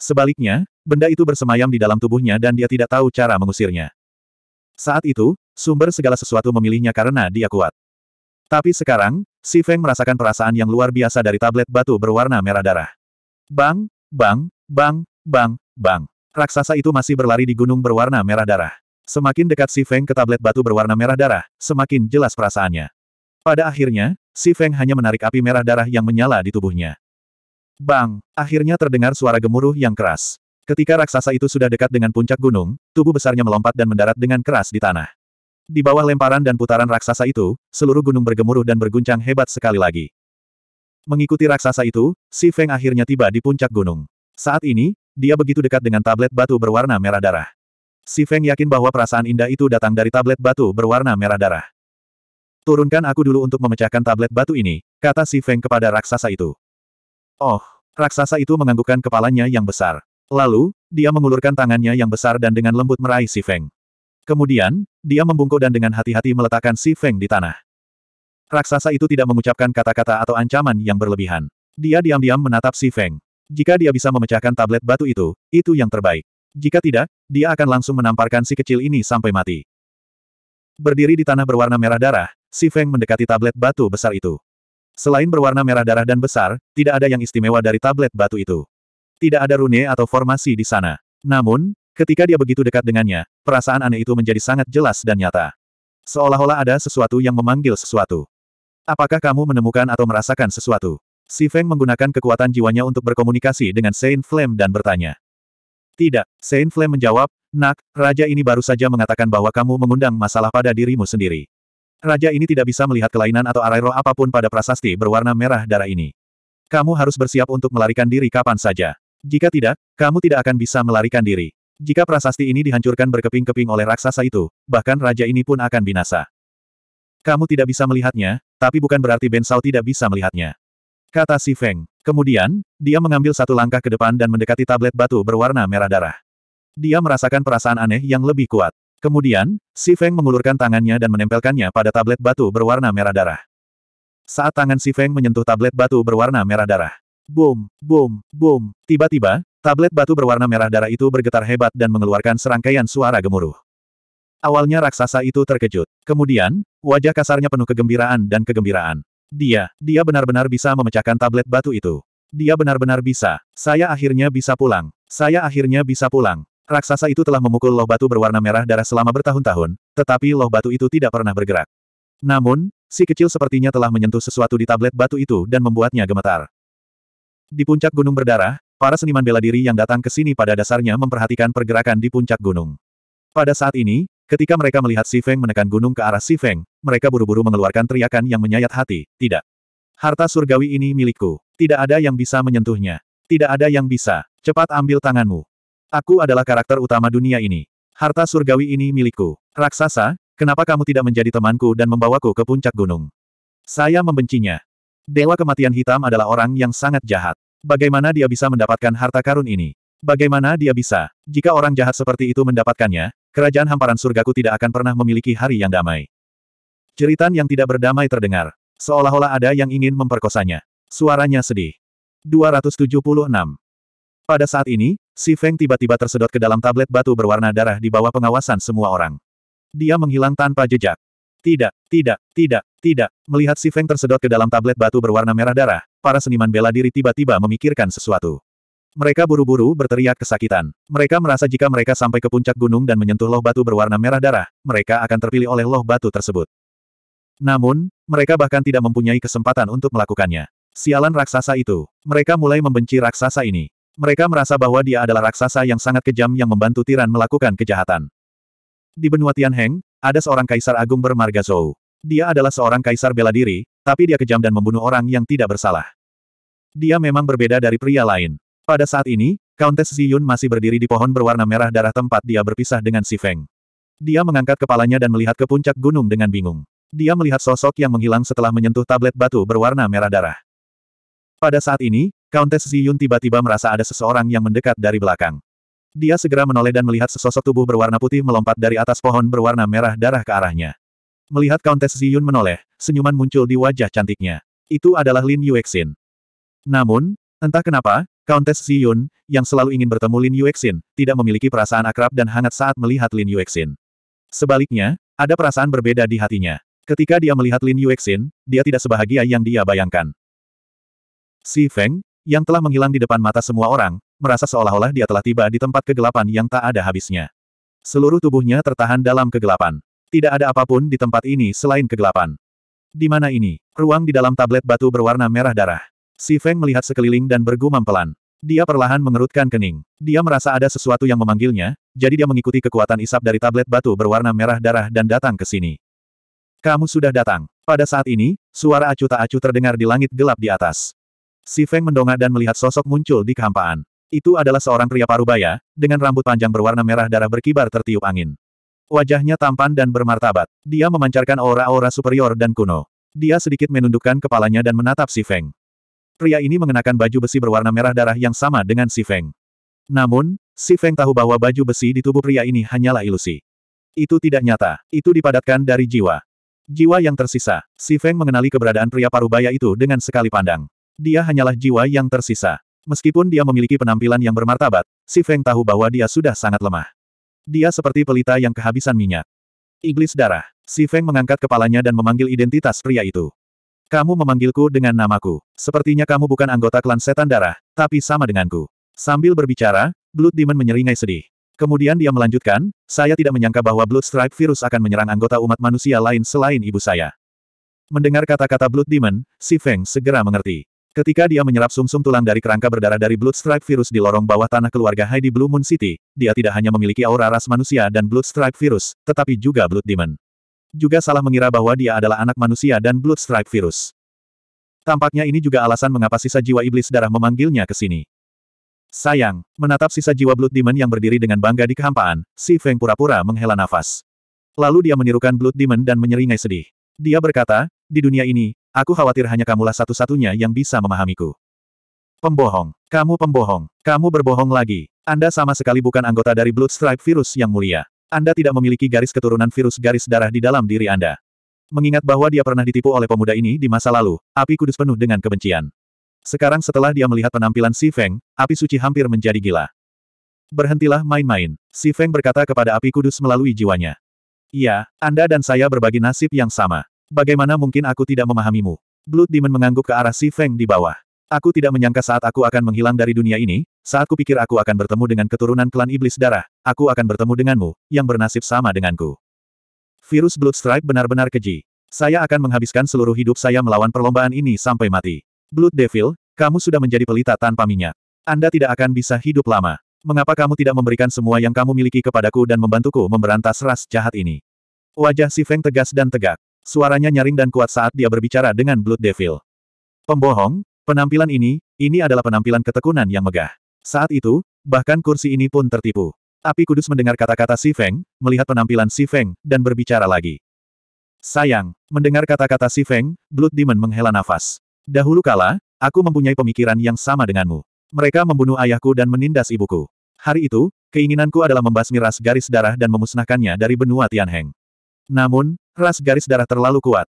Speaker 1: Sebaliknya, benda itu bersemayam di dalam tubuhnya dan dia tidak tahu cara mengusirnya. Saat itu, sumber segala sesuatu memilihnya karena dia kuat. Tapi sekarang, Si Feng merasakan perasaan yang luar biasa dari tablet batu berwarna merah darah. Bang, bang, bang, bang, bang. Raksasa itu masih berlari di gunung berwarna merah darah. Semakin dekat Si Feng ke tablet batu berwarna merah darah, semakin jelas perasaannya. Pada akhirnya, Si Feng hanya menarik api merah darah yang menyala di tubuhnya. Bang! Akhirnya terdengar suara gemuruh yang keras. Ketika raksasa itu sudah dekat dengan puncak gunung, tubuh besarnya melompat dan mendarat dengan keras di tanah. Di bawah lemparan dan putaran raksasa itu, seluruh gunung bergemuruh dan berguncang hebat sekali lagi. Mengikuti raksasa itu, Si Feng akhirnya tiba di puncak gunung. Saat ini, dia begitu dekat dengan tablet batu berwarna merah darah. Si Feng yakin bahwa perasaan indah itu datang dari tablet batu berwarna merah darah. Turunkan aku dulu untuk memecahkan tablet batu ini, kata si Feng kepada raksasa itu. Oh, raksasa itu menganggukkan kepalanya yang besar. Lalu, dia mengulurkan tangannya yang besar dan dengan lembut meraih si Feng. Kemudian, dia membungkuk dan dengan hati-hati meletakkan si Feng di tanah. Raksasa itu tidak mengucapkan kata-kata atau ancaman yang berlebihan. Dia diam-diam menatap si Feng. Jika dia bisa memecahkan tablet batu itu, itu yang terbaik. Jika tidak, dia akan langsung menamparkan si kecil ini sampai mati. Berdiri di tanah berwarna merah darah, Si Feng mendekati tablet batu besar itu. Selain berwarna merah darah dan besar, tidak ada yang istimewa dari tablet batu itu. Tidak ada rune atau formasi di sana. Namun, ketika dia begitu dekat dengannya, perasaan aneh itu menjadi sangat jelas dan nyata. Seolah-olah ada sesuatu yang memanggil sesuatu. Apakah kamu menemukan atau merasakan sesuatu? Si Feng menggunakan kekuatan jiwanya untuk berkomunikasi dengan Saint Flame dan bertanya. Tidak, Saint Flame menjawab, Nak, raja ini baru saja mengatakan bahwa kamu mengundang masalah pada dirimu sendiri. Raja ini tidak bisa melihat kelainan atau arai apapun pada prasasti berwarna merah darah ini. Kamu harus bersiap untuk melarikan diri kapan saja. Jika tidak, kamu tidak akan bisa melarikan diri. Jika prasasti ini dihancurkan berkeping-keping oleh raksasa itu, bahkan raja ini pun akan binasa. Kamu tidak bisa melihatnya, tapi bukan berarti Ben Sao tidak bisa melihatnya. Kata Si Feng. Kemudian, dia mengambil satu langkah ke depan dan mendekati tablet batu berwarna merah darah. Dia merasakan perasaan aneh yang lebih kuat. Kemudian, Si Feng mengulurkan tangannya dan menempelkannya pada tablet batu berwarna merah darah. Saat tangan Si Feng menyentuh tablet batu berwarna merah darah. Boom, boom, boom. Tiba-tiba, tablet batu berwarna merah darah itu bergetar hebat dan mengeluarkan serangkaian suara gemuruh. Awalnya raksasa itu terkejut. Kemudian, wajah kasarnya penuh kegembiraan dan kegembiraan. Dia, dia benar-benar bisa memecahkan tablet batu itu. Dia benar-benar bisa. Saya akhirnya bisa pulang. Saya akhirnya bisa pulang. Raksasa itu telah memukul loh batu berwarna merah darah selama bertahun-tahun, tetapi loh batu itu tidak pernah bergerak. Namun, si kecil sepertinya telah menyentuh sesuatu di tablet batu itu dan membuatnya gemetar. Di puncak gunung berdarah, para seniman bela diri yang datang ke sini pada dasarnya memperhatikan pergerakan di puncak gunung. Pada saat ini, ketika mereka melihat Si Feng menekan gunung ke arah Si Feng, mereka buru-buru mengeluarkan teriakan yang menyayat hati, tidak. Harta surgawi ini milikku. Tidak ada yang bisa menyentuhnya. Tidak ada yang bisa. Cepat ambil tanganmu. Aku adalah karakter utama dunia ini. Harta surgawi ini milikku. Raksasa, kenapa kamu tidak menjadi temanku dan membawaku ke puncak gunung? Saya membencinya. Dewa kematian hitam adalah orang yang sangat jahat. Bagaimana dia bisa mendapatkan harta karun ini? Bagaimana dia bisa? Jika orang jahat seperti itu mendapatkannya, kerajaan hamparan surgaku tidak akan pernah memiliki hari yang damai. Ceritan yang tidak berdamai terdengar. Seolah-olah ada yang ingin memperkosanya. Suaranya sedih. 276. Pada saat ini, Si Feng tiba-tiba tersedot ke dalam tablet batu berwarna darah di bawah pengawasan semua orang. Dia menghilang tanpa jejak. Tidak, tidak, tidak, tidak. Melihat Si Feng tersedot ke dalam tablet batu berwarna merah darah, para seniman bela diri tiba-tiba memikirkan sesuatu. Mereka buru-buru berteriak kesakitan. Mereka merasa jika mereka sampai ke puncak gunung dan menyentuh loh batu berwarna merah darah, mereka akan terpilih oleh loh batu tersebut. Namun, mereka bahkan tidak mempunyai kesempatan untuk melakukannya. Sialan raksasa itu. Mereka mulai membenci raksasa ini. Mereka merasa bahwa dia adalah raksasa yang sangat kejam yang membantu Tiran melakukan kejahatan. Di benua Tianheng, ada seorang kaisar agung bermarga Zhou. Dia adalah seorang kaisar bela diri, tapi dia kejam dan membunuh orang yang tidak bersalah. Dia memang berbeda dari pria lain. Pada saat ini, Countess Ziyun masih berdiri di pohon berwarna merah darah tempat dia berpisah dengan Si Feng. Dia mengangkat kepalanya dan melihat ke puncak gunung dengan bingung. Dia melihat sosok yang menghilang setelah menyentuh tablet batu berwarna merah darah. Pada saat ini, Countess Ziyun tiba-tiba merasa ada seseorang yang mendekat dari belakang. Dia segera menoleh dan melihat sesosok tubuh berwarna putih melompat dari atas pohon berwarna merah darah ke arahnya. Melihat Countess Ziyun menoleh, senyuman muncul di wajah cantiknya. Itu adalah Lin Yuexin. Namun, entah kenapa, Countess Ziyun, yang selalu ingin bertemu Lin Yuexin, tidak memiliki perasaan akrab dan hangat saat melihat Lin Yuexin. Sebaliknya, ada perasaan berbeda di hatinya. Ketika dia melihat Lin Yuexin, dia tidak sebahagia yang dia bayangkan. Si Feng, yang telah menghilang di depan mata semua orang, merasa seolah-olah dia telah tiba di tempat kegelapan yang tak ada habisnya. Seluruh tubuhnya tertahan dalam kegelapan. Tidak ada apapun di tempat ini selain kegelapan. Di mana ini? Ruang di dalam tablet batu berwarna merah darah. Si Feng melihat sekeliling dan bergumam pelan. Dia perlahan mengerutkan kening. Dia merasa ada sesuatu yang memanggilnya, jadi dia mengikuti kekuatan isap dari tablet batu berwarna merah darah dan datang ke sini. Kamu sudah datang. Pada saat ini, suara acu tak acuh terdengar di langit gelap di atas. Si Feng mendongak dan melihat sosok muncul di kehampaan. Itu adalah seorang pria parubaya, dengan rambut panjang berwarna merah darah berkibar tertiup angin. Wajahnya tampan dan bermartabat. Dia memancarkan aura-aura superior dan kuno. Dia sedikit menundukkan kepalanya dan menatap Si Feng. Pria ini mengenakan baju besi berwarna merah darah yang sama dengan Si Feng. Namun, Si Feng tahu bahwa baju besi di tubuh pria ini hanyalah ilusi. Itu tidak nyata, itu dipadatkan dari jiwa. Jiwa yang tersisa, Si Feng mengenali keberadaan pria parubaya itu dengan sekali pandang. Dia hanyalah jiwa yang tersisa. Meskipun dia memiliki penampilan yang bermartabat, si Feng tahu bahwa dia sudah sangat lemah. Dia seperti pelita yang kehabisan minyak. Iblis darah. Si Feng mengangkat kepalanya dan memanggil identitas pria itu. Kamu memanggilku dengan namaku. Sepertinya kamu bukan anggota klan setan darah, tapi sama denganku. Sambil berbicara, Blood Demon menyeringai sedih. Kemudian dia melanjutkan, saya tidak menyangka bahwa Blood Stripe virus akan menyerang anggota umat manusia lain selain ibu saya. Mendengar kata-kata Blood Demon, Si Feng segera mengerti. Ketika dia menyerap sumsum -sum tulang dari kerangka berdarah dari Bloodstripe virus di lorong bawah tanah keluarga Heidi Blue Moon City, dia tidak hanya memiliki aura ras manusia dan Bloodstripe virus, tetapi juga Blood Demon. Juga salah mengira bahwa dia adalah anak manusia dan Bloodstripe virus. Tampaknya ini juga alasan mengapa sisa jiwa iblis darah memanggilnya ke sini. Sayang, menatap sisa jiwa Blood Demon yang berdiri dengan bangga di kehampaan, si Feng pura-pura menghela nafas. Lalu dia menirukan Blood Demon dan menyeringai sedih. Dia berkata, di dunia ini, Aku khawatir hanya kamulah satu-satunya yang bisa memahamiku. Pembohong. Kamu pembohong. Kamu berbohong lagi. Anda sama sekali bukan anggota dari Blood Stripe virus yang mulia. Anda tidak memiliki garis keturunan virus garis darah di dalam diri Anda. Mengingat bahwa dia pernah ditipu oleh pemuda ini di masa lalu, api kudus penuh dengan kebencian. Sekarang setelah dia melihat penampilan Si Feng, api suci hampir menjadi gila. Berhentilah main-main, Si Feng berkata kepada api kudus melalui jiwanya. Iya, Anda dan saya berbagi nasib yang sama. Bagaimana mungkin aku tidak memahamimu? Blood Demon mengangguk ke arah si Feng di bawah. Aku tidak menyangka saat aku akan menghilang dari dunia ini, saat kupikir aku akan bertemu dengan keturunan klan iblis darah, aku akan bertemu denganmu, yang bernasib sama denganku. Virus Blood Strike benar-benar keji. Saya akan menghabiskan seluruh hidup saya melawan perlombaan ini sampai mati. Blood Devil, kamu sudah menjadi pelita tanpa minyak. Anda tidak akan bisa hidup lama. Mengapa kamu tidak memberikan semua yang kamu miliki kepadaku dan membantuku memberantas ras jahat ini? Wajah si Feng tegas dan tegak. Suaranya nyaring dan kuat saat dia berbicara dengan Blood Devil. Pembohong, penampilan ini, ini adalah penampilan ketekunan yang megah. Saat itu, bahkan kursi ini pun tertipu. Api Kudus mendengar kata-kata Si Feng, melihat penampilan Si Feng, dan berbicara lagi. Sayang, mendengar kata-kata Si Feng, Blood Demon menghela nafas. Dahulu kala, aku mempunyai pemikiran yang sama denganmu. Mereka membunuh ayahku dan menindas ibuku. Hari itu, keinginanku adalah membasmi ras garis darah dan memusnahkannya dari benua Tianheng. Namun, ras garis darah terlalu kuat.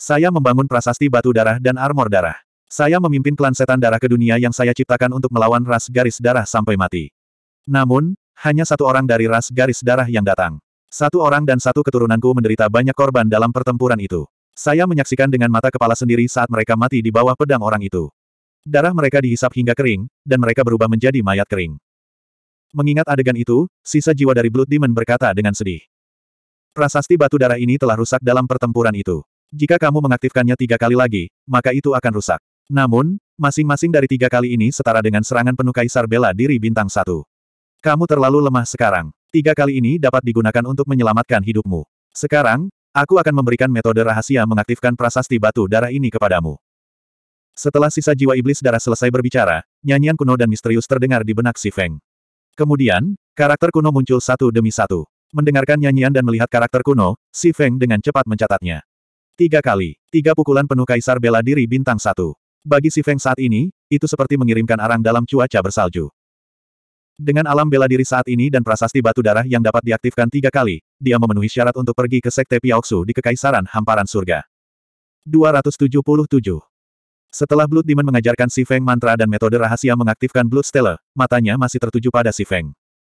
Speaker 1: Saya membangun prasasti batu darah dan armor darah. Saya memimpin klan setan darah ke dunia yang saya ciptakan untuk melawan ras garis darah sampai mati. Namun, hanya satu orang dari ras garis darah yang datang. Satu orang dan satu keturunanku menderita banyak korban dalam pertempuran itu. Saya menyaksikan dengan mata kepala sendiri saat mereka mati di bawah pedang orang itu. Darah mereka dihisap hingga kering, dan mereka berubah menjadi mayat kering. Mengingat adegan itu, sisa jiwa dari Blood Demon berkata dengan sedih. Prasasti batu darah ini telah rusak dalam pertempuran itu. Jika kamu mengaktifkannya tiga kali lagi, maka itu akan rusak. Namun, masing-masing dari tiga kali ini setara dengan serangan penuh Kaisar Bela Diri Bintang satu. Kamu terlalu lemah sekarang. Tiga kali ini dapat digunakan untuk menyelamatkan hidupmu. Sekarang, aku akan memberikan metode rahasia mengaktifkan prasasti batu darah ini kepadamu. Setelah sisa jiwa iblis darah selesai berbicara, nyanyian kuno dan misterius terdengar di benak si Feng. Kemudian, karakter kuno muncul satu demi satu. Mendengarkan nyanyian dan melihat karakter kuno, Si Feng dengan cepat mencatatnya. Tiga kali, tiga pukulan penuh kaisar bela diri bintang satu. Bagi Si Feng saat ini, itu seperti mengirimkan arang dalam cuaca bersalju. Dengan alam bela diri saat ini dan prasasti batu darah yang dapat diaktifkan tiga kali, dia memenuhi syarat untuk pergi ke Sekte Piaoksu di Kekaisaran Hamparan Surga. 277 Setelah Blood Demon mengajarkan Si Feng mantra dan metode rahasia mengaktifkan Blood Stellar, matanya masih tertuju pada Si Feng.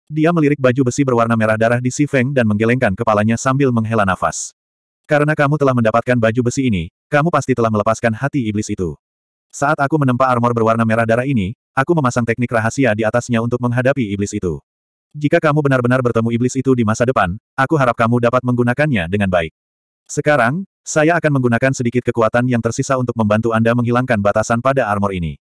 Speaker 1: Dia melirik baju besi berwarna merah darah di Si Feng dan menggelengkan kepalanya sambil menghela nafas. Karena kamu telah mendapatkan baju besi ini, kamu pasti telah melepaskan hati iblis itu. Saat aku menempa armor berwarna merah darah ini, aku memasang teknik rahasia di atasnya untuk menghadapi iblis itu. Jika kamu benar-benar bertemu iblis itu di masa depan, aku harap kamu dapat menggunakannya dengan baik. Sekarang, saya akan menggunakan sedikit kekuatan yang tersisa untuk membantu Anda menghilangkan batasan pada armor ini.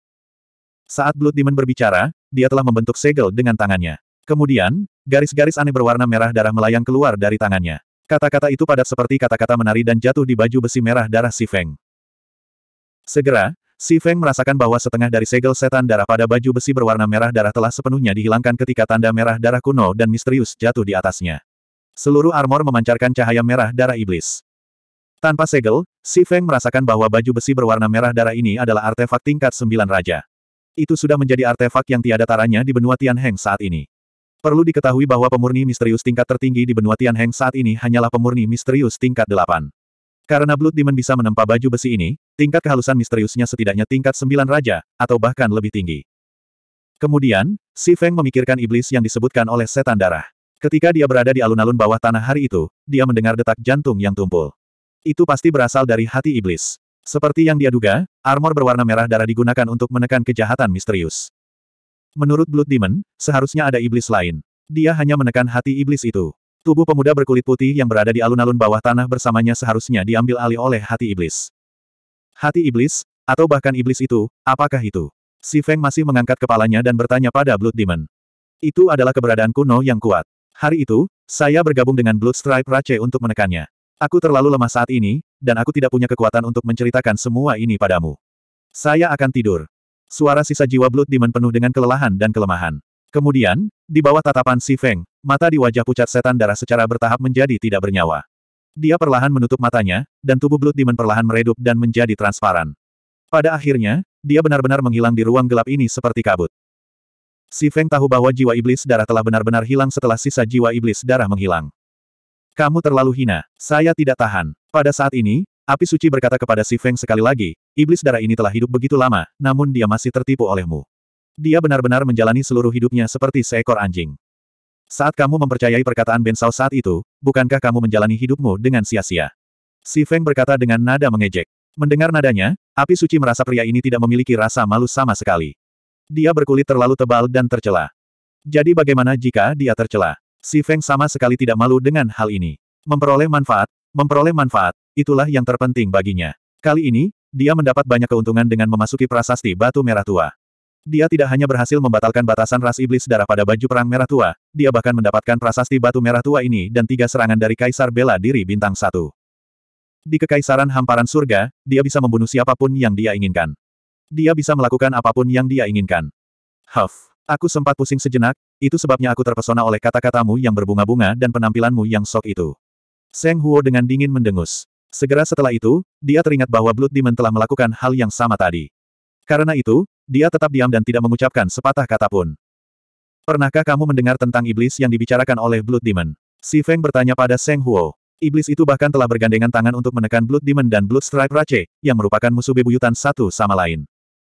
Speaker 1: Saat Blood Demon berbicara, dia telah membentuk segel dengan tangannya. Kemudian, garis-garis aneh berwarna merah darah melayang keluar dari tangannya. Kata-kata itu padat seperti kata-kata menari dan jatuh di baju besi merah darah Si Feng. Segera, Si Feng merasakan bahwa setengah dari segel setan darah pada baju besi berwarna merah darah telah sepenuhnya dihilangkan ketika tanda merah darah kuno dan misterius jatuh di atasnya. Seluruh armor memancarkan cahaya merah darah iblis. Tanpa segel, Si Feng merasakan bahwa baju besi berwarna merah darah ini adalah artefak tingkat sembilan raja. Itu sudah menjadi artefak yang tiada taranya di benua Tianheng saat ini. Perlu diketahui bahwa pemurni misterius tingkat tertinggi di benua Tianheng saat ini hanyalah pemurni misterius tingkat delapan. Karena Blood Demon bisa menempa baju besi ini, tingkat kehalusan misteriusnya setidaknya tingkat sembilan raja, atau bahkan lebih tinggi. Kemudian, Si Feng memikirkan iblis yang disebutkan oleh setan darah. Ketika dia berada di alun-alun bawah tanah hari itu, dia mendengar detak jantung yang tumpul. Itu pasti berasal dari hati iblis. Seperti yang dia duga, armor berwarna merah darah digunakan untuk menekan kejahatan misterius. Menurut Blood Demon, seharusnya ada iblis lain. Dia hanya menekan hati iblis itu. Tubuh pemuda berkulit putih yang berada di alun-alun bawah tanah bersamanya seharusnya diambil alih oleh hati iblis. Hati iblis, atau bahkan iblis itu, apakah itu? Si Feng masih mengangkat kepalanya dan bertanya pada Blood Demon. Itu adalah keberadaan kuno yang kuat. Hari itu, saya bergabung dengan Blood Stripe Rache untuk menekannya. Aku terlalu lemah saat ini, dan aku tidak punya kekuatan untuk menceritakan semua ini padamu. Saya akan tidur suara sisa jiwa Blood Demon penuh dengan kelelahan dan kelemahan. Kemudian, di bawah tatapan si Feng, mata di wajah pucat setan darah secara bertahap menjadi tidak bernyawa. Dia perlahan menutup matanya, dan tubuh Blood Demon perlahan meredup dan menjadi transparan. Pada akhirnya, dia benar-benar menghilang di ruang gelap ini seperti kabut. Si Feng tahu bahwa jiwa iblis darah telah benar-benar hilang setelah sisa jiwa iblis darah menghilang. Kamu terlalu hina. Saya tidak tahan. Pada saat ini, Api suci berkata kepada Si Feng sekali lagi, iblis darah ini telah hidup begitu lama, namun dia masih tertipu olehmu. Dia benar-benar menjalani seluruh hidupnya seperti seekor anjing. Saat kamu mempercayai perkataan Ben Bensau saat itu, bukankah kamu menjalani hidupmu dengan sia-sia? Si Feng berkata dengan nada mengejek. Mendengar nadanya, api suci merasa pria ini tidak memiliki rasa malu sama sekali. Dia berkulit terlalu tebal dan tercela. Jadi bagaimana jika dia tercela? Si Feng sama sekali tidak malu dengan hal ini. Memperoleh manfaat, Memperoleh manfaat, itulah yang terpenting baginya. Kali ini, dia mendapat banyak keuntungan dengan memasuki prasasti batu merah tua. Dia tidak hanya berhasil membatalkan batasan ras iblis darah pada baju perang merah tua, dia bahkan mendapatkan prasasti batu merah tua ini dan tiga serangan dari Kaisar Bela Diri Bintang Satu. Di Kekaisaran Hamparan Surga, dia bisa membunuh siapapun yang dia inginkan. Dia bisa melakukan apapun yang dia inginkan. Huff, aku sempat pusing sejenak, itu sebabnya aku terpesona oleh kata-katamu yang berbunga-bunga dan penampilanmu yang sok itu. Seng Huo dengan dingin mendengus. Segera setelah itu, dia teringat bahwa Blood Demon telah melakukan hal yang sama tadi. Karena itu, dia tetap diam dan tidak mengucapkan sepatah kata pun. Pernahkah kamu mendengar tentang iblis yang dibicarakan oleh Blood Demon? Si Feng bertanya pada Seng Huo. Iblis itu bahkan telah bergandengan tangan untuk menekan Blood Demon dan Blood Strike Rache, yang merupakan musuh bebuyutan satu sama lain.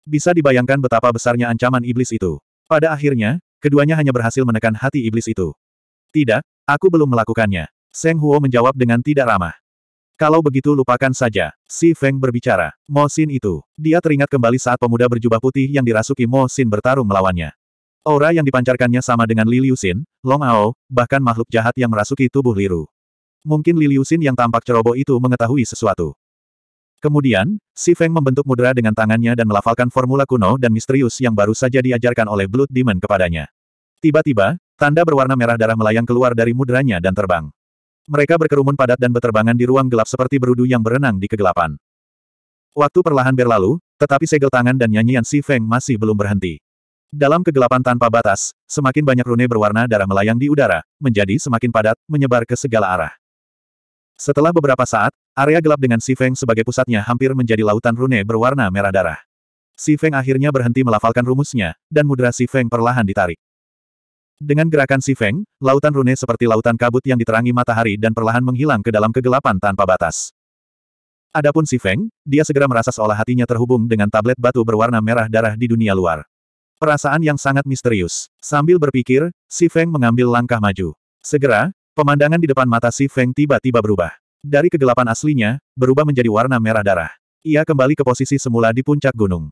Speaker 1: Bisa dibayangkan betapa besarnya ancaman iblis itu. Pada akhirnya, keduanya hanya berhasil menekan hati iblis itu. Tidak, aku belum melakukannya. Seng Huo menjawab dengan tidak ramah. Kalau begitu lupakan saja, si Feng berbicara. Mo Xin itu. Dia teringat kembali saat pemuda berjubah putih yang dirasuki Mo Xin bertarung melawannya. Aura yang dipancarkannya sama dengan Li Xin, Long Ao, bahkan makhluk jahat yang merasuki tubuh Liru. Mungkin Li Xin yang tampak ceroboh itu mengetahui sesuatu. Kemudian, si Feng membentuk mudra dengan tangannya dan melafalkan formula kuno dan misterius yang baru saja diajarkan oleh Blood Demon kepadanya. Tiba-tiba, tanda berwarna merah darah melayang keluar dari mudranya dan terbang. Mereka berkerumun padat dan berterbangan di ruang gelap seperti berudu yang berenang di kegelapan. Waktu perlahan berlalu, tetapi segel tangan dan nyanyian Si Feng masih belum berhenti. Dalam kegelapan tanpa batas, semakin banyak rune berwarna darah melayang di udara, menjadi semakin padat, menyebar ke segala arah. Setelah beberapa saat, area gelap dengan Si Feng sebagai pusatnya hampir menjadi lautan rune berwarna merah darah. Si Feng akhirnya berhenti melafalkan rumusnya, dan mudra Si Feng perlahan ditarik. Dengan gerakan si Feng, lautan rune seperti lautan kabut yang diterangi matahari dan perlahan menghilang ke dalam kegelapan tanpa batas. Adapun si Feng, dia segera merasa seolah hatinya terhubung dengan tablet batu berwarna merah darah di dunia luar. Perasaan yang sangat misterius. Sambil berpikir, si Feng mengambil langkah maju. Segera, pemandangan di depan mata si Feng tiba-tiba berubah. Dari kegelapan aslinya, berubah menjadi warna merah darah. Ia kembali ke posisi semula di puncak gunung.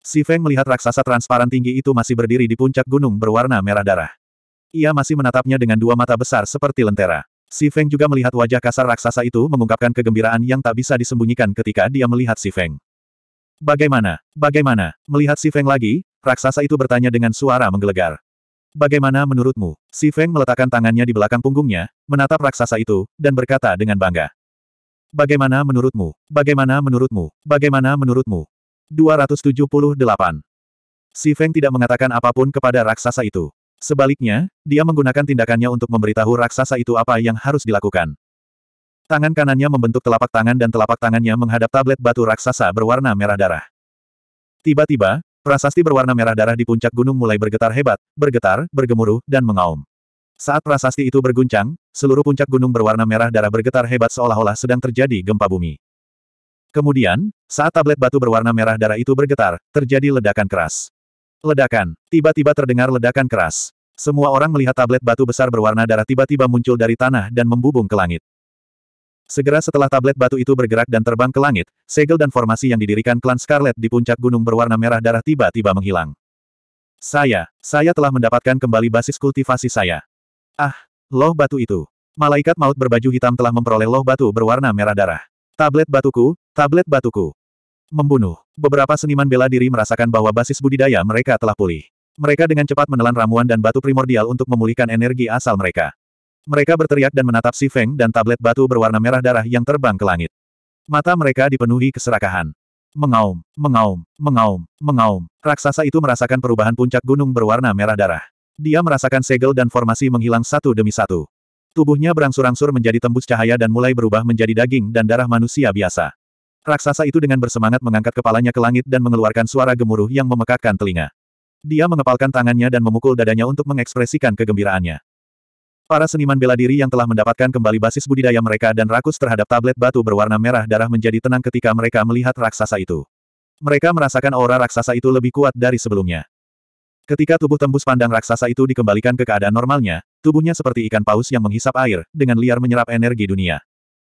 Speaker 1: Si Feng melihat raksasa transparan tinggi itu masih berdiri di puncak gunung berwarna merah darah. Ia masih menatapnya dengan dua mata besar seperti lentera. Si Feng juga melihat wajah kasar raksasa itu mengungkapkan kegembiraan yang tak bisa disembunyikan ketika dia melihat Si Feng. Bagaimana? Bagaimana? Melihat Si Feng lagi, raksasa itu bertanya dengan suara menggelegar. Bagaimana menurutmu? Si Feng meletakkan tangannya di belakang punggungnya, menatap raksasa itu, dan berkata dengan bangga. Bagaimana menurutmu? Bagaimana menurutmu? Bagaimana menurutmu? 278. Si Feng tidak mengatakan apapun kepada raksasa itu. Sebaliknya, dia menggunakan tindakannya untuk memberitahu raksasa itu apa yang harus dilakukan. Tangan kanannya membentuk telapak tangan dan telapak tangannya menghadap tablet batu raksasa berwarna merah darah. Tiba-tiba, prasasti berwarna merah darah di puncak gunung mulai bergetar hebat, bergetar, bergemuruh, dan mengaum. Saat prasasti itu berguncang, seluruh puncak gunung berwarna merah darah bergetar hebat seolah-olah sedang terjadi gempa bumi. Kemudian, saat tablet batu berwarna merah darah itu bergetar, terjadi ledakan keras. Ledakan. Tiba-tiba terdengar ledakan keras. Semua orang melihat tablet batu besar berwarna darah tiba-tiba muncul dari tanah dan membubung ke langit. Segera setelah tablet batu itu bergerak dan terbang ke langit, segel dan formasi yang didirikan klan Scarlet di puncak gunung berwarna merah darah tiba-tiba menghilang. Saya, saya telah mendapatkan kembali basis kultivasi saya. Ah, loh batu itu. Malaikat maut berbaju hitam telah memperoleh loh batu berwarna merah darah. Tablet batuku, tablet batuku. Membunuh. Beberapa seniman bela diri merasakan bahwa basis budidaya mereka telah pulih. Mereka dengan cepat menelan ramuan dan batu primordial untuk memulihkan energi asal mereka. Mereka berteriak dan menatap si Feng dan tablet batu berwarna merah darah yang terbang ke langit. Mata mereka dipenuhi keserakahan. Mengaum, mengaum, mengaum, mengaum. Raksasa itu merasakan perubahan puncak gunung berwarna merah darah. Dia merasakan segel dan formasi menghilang satu demi satu. Tubuhnya berangsur-angsur menjadi tembus cahaya dan mulai berubah menjadi daging dan darah manusia biasa. Raksasa itu dengan bersemangat mengangkat kepalanya ke langit dan mengeluarkan suara gemuruh yang memekakkan telinga. Dia mengepalkan tangannya dan memukul dadanya untuk mengekspresikan kegembiraannya. Para seniman bela diri yang telah mendapatkan kembali basis budidaya mereka dan rakus terhadap tablet batu berwarna merah darah menjadi tenang ketika mereka melihat raksasa itu. Mereka merasakan aura raksasa itu lebih kuat dari sebelumnya. Ketika tubuh tembus pandang raksasa itu dikembalikan ke keadaan normalnya, tubuhnya seperti ikan paus yang menghisap air, dengan liar menyerap energi dunia.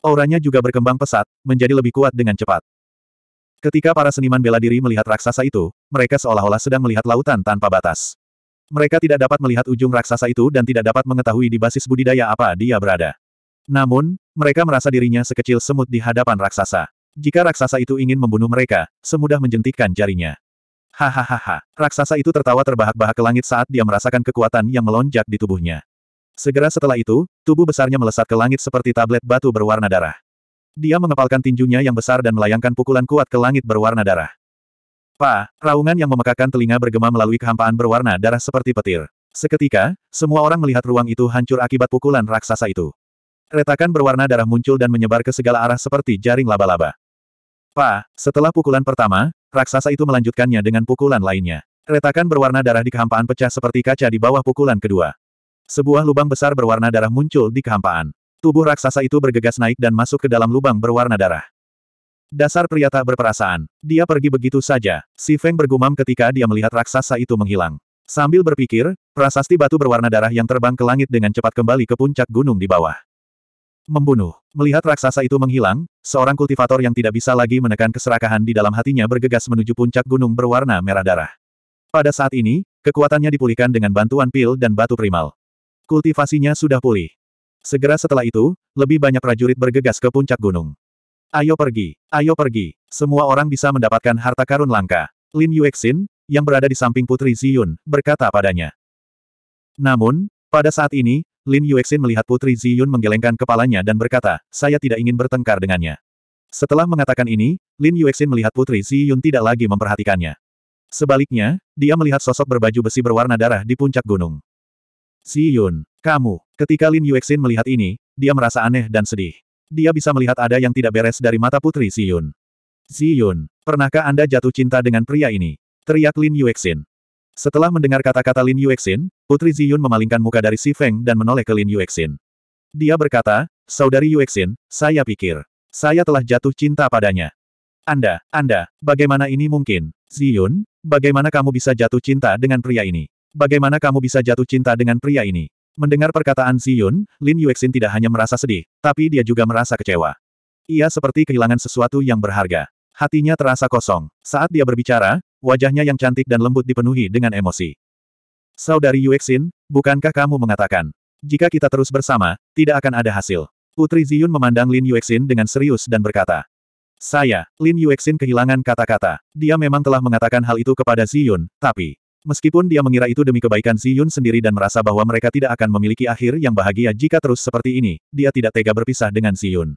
Speaker 1: Auranya juga berkembang pesat, menjadi lebih kuat dengan cepat. Ketika para seniman bela diri melihat raksasa itu, mereka seolah-olah sedang melihat lautan tanpa batas. Mereka tidak dapat melihat ujung raksasa itu dan tidak dapat mengetahui di basis budidaya apa dia berada. Namun, mereka merasa dirinya sekecil semut di hadapan raksasa. Jika raksasa itu ingin membunuh mereka, semudah menjentikkan jarinya. Hahaha, raksasa itu tertawa terbahak-bahak ke langit saat dia merasakan kekuatan yang melonjak di tubuhnya. Segera setelah itu, tubuh besarnya melesat ke langit seperti tablet batu berwarna darah. Dia mengepalkan tinjunya yang besar dan melayangkan pukulan kuat ke langit berwarna darah. Pa, raungan yang memekakan telinga bergema melalui kehampaan berwarna darah seperti petir. Seketika, semua orang melihat ruang itu hancur akibat pukulan raksasa itu. Retakan berwarna darah muncul dan menyebar ke segala arah seperti jaring laba-laba. Pa, setelah pukulan pertama, raksasa itu melanjutkannya dengan pukulan lainnya. Retakan berwarna darah di kehampaan pecah seperti kaca di bawah pukulan kedua. Sebuah lubang besar berwarna darah muncul di kehampaan. Tubuh raksasa itu bergegas naik dan masuk ke dalam lubang berwarna darah. Dasar pria tak berperasaan. Dia pergi begitu saja. Si Feng bergumam ketika dia melihat raksasa itu menghilang. Sambil berpikir, prasasti batu berwarna darah yang terbang ke langit dengan cepat kembali ke puncak gunung di bawah. Membunuh. Melihat raksasa itu menghilang, seorang kultivator yang tidak bisa lagi menekan keserakahan di dalam hatinya bergegas menuju puncak gunung berwarna merah darah. Pada saat ini, kekuatannya dipulihkan dengan bantuan pil dan batu primal. Kultivasinya sudah pulih. Segera setelah itu, lebih banyak prajurit bergegas ke puncak gunung. Ayo pergi, ayo pergi. Semua orang bisa mendapatkan harta karun langka. Lin Yuexin, yang berada di samping Putri Ziyun, berkata padanya. Namun, pada saat ini, Lin Yuexin melihat Putri Ziyun menggelengkan kepalanya dan berkata, saya tidak ingin bertengkar dengannya. Setelah mengatakan ini, Lin Yuexin melihat Putri Ziyun tidak lagi memperhatikannya. Sebaliknya, dia melihat sosok berbaju besi berwarna darah di puncak gunung. Si Yun, kamu. Ketika Lin Yuexin melihat ini, dia merasa aneh dan sedih. Dia bisa melihat ada yang tidak beres dari mata putri Si Yun. Si Yun, pernahkah Anda jatuh cinta dengan pria ini? Teriak Lin Yuexin. Setelah mendengar kata-kata Lin Yuexin, putri Ziyun memalingkan muka dari Si Feng dan menoleh ke Lin Yuexin. Dia berkata, Saudari Yuexin, saya pikir. Saya telah jatuh cinta padanya. Anda, Anda, bagaimana ini mungkin? Ziyun, bagaimana kamu bisa jatuh cinta dengan pria ini? Bagaimana kamu bisa jatuh cinta dengan pria ini? Mendengar perkataan Ziyun, Lin Yuexin tidak hanya merasa sedih, tapi dia juga merasa kecewa. Ia seperti kehilangan sesuatu yang berharga. Hatinya terasa kosong. Saat dia berbicara, wajahnya yang cantik dan lembut dipenuhi dengan emosi. Saudari Yuexin, bukankah kamu mengatakan, jika kita terus bersama, tidak akan ada hasil? Putri Ziyun memandang Lin Yuexin dengan serius dan berkata, Saya, Lin Yuexin kehilangan kata-kata. Dia memang telah mengatakan hal itu kepada Ziyun, tapi Meskipun dia mengira itu demi kebaikan Zi Yun sendiri dan merasa bahwa mereka tidak akan memiliki akhir yang bahagia jika terus seperti ini, dia tidak tega berpisah dengan Zi Yun.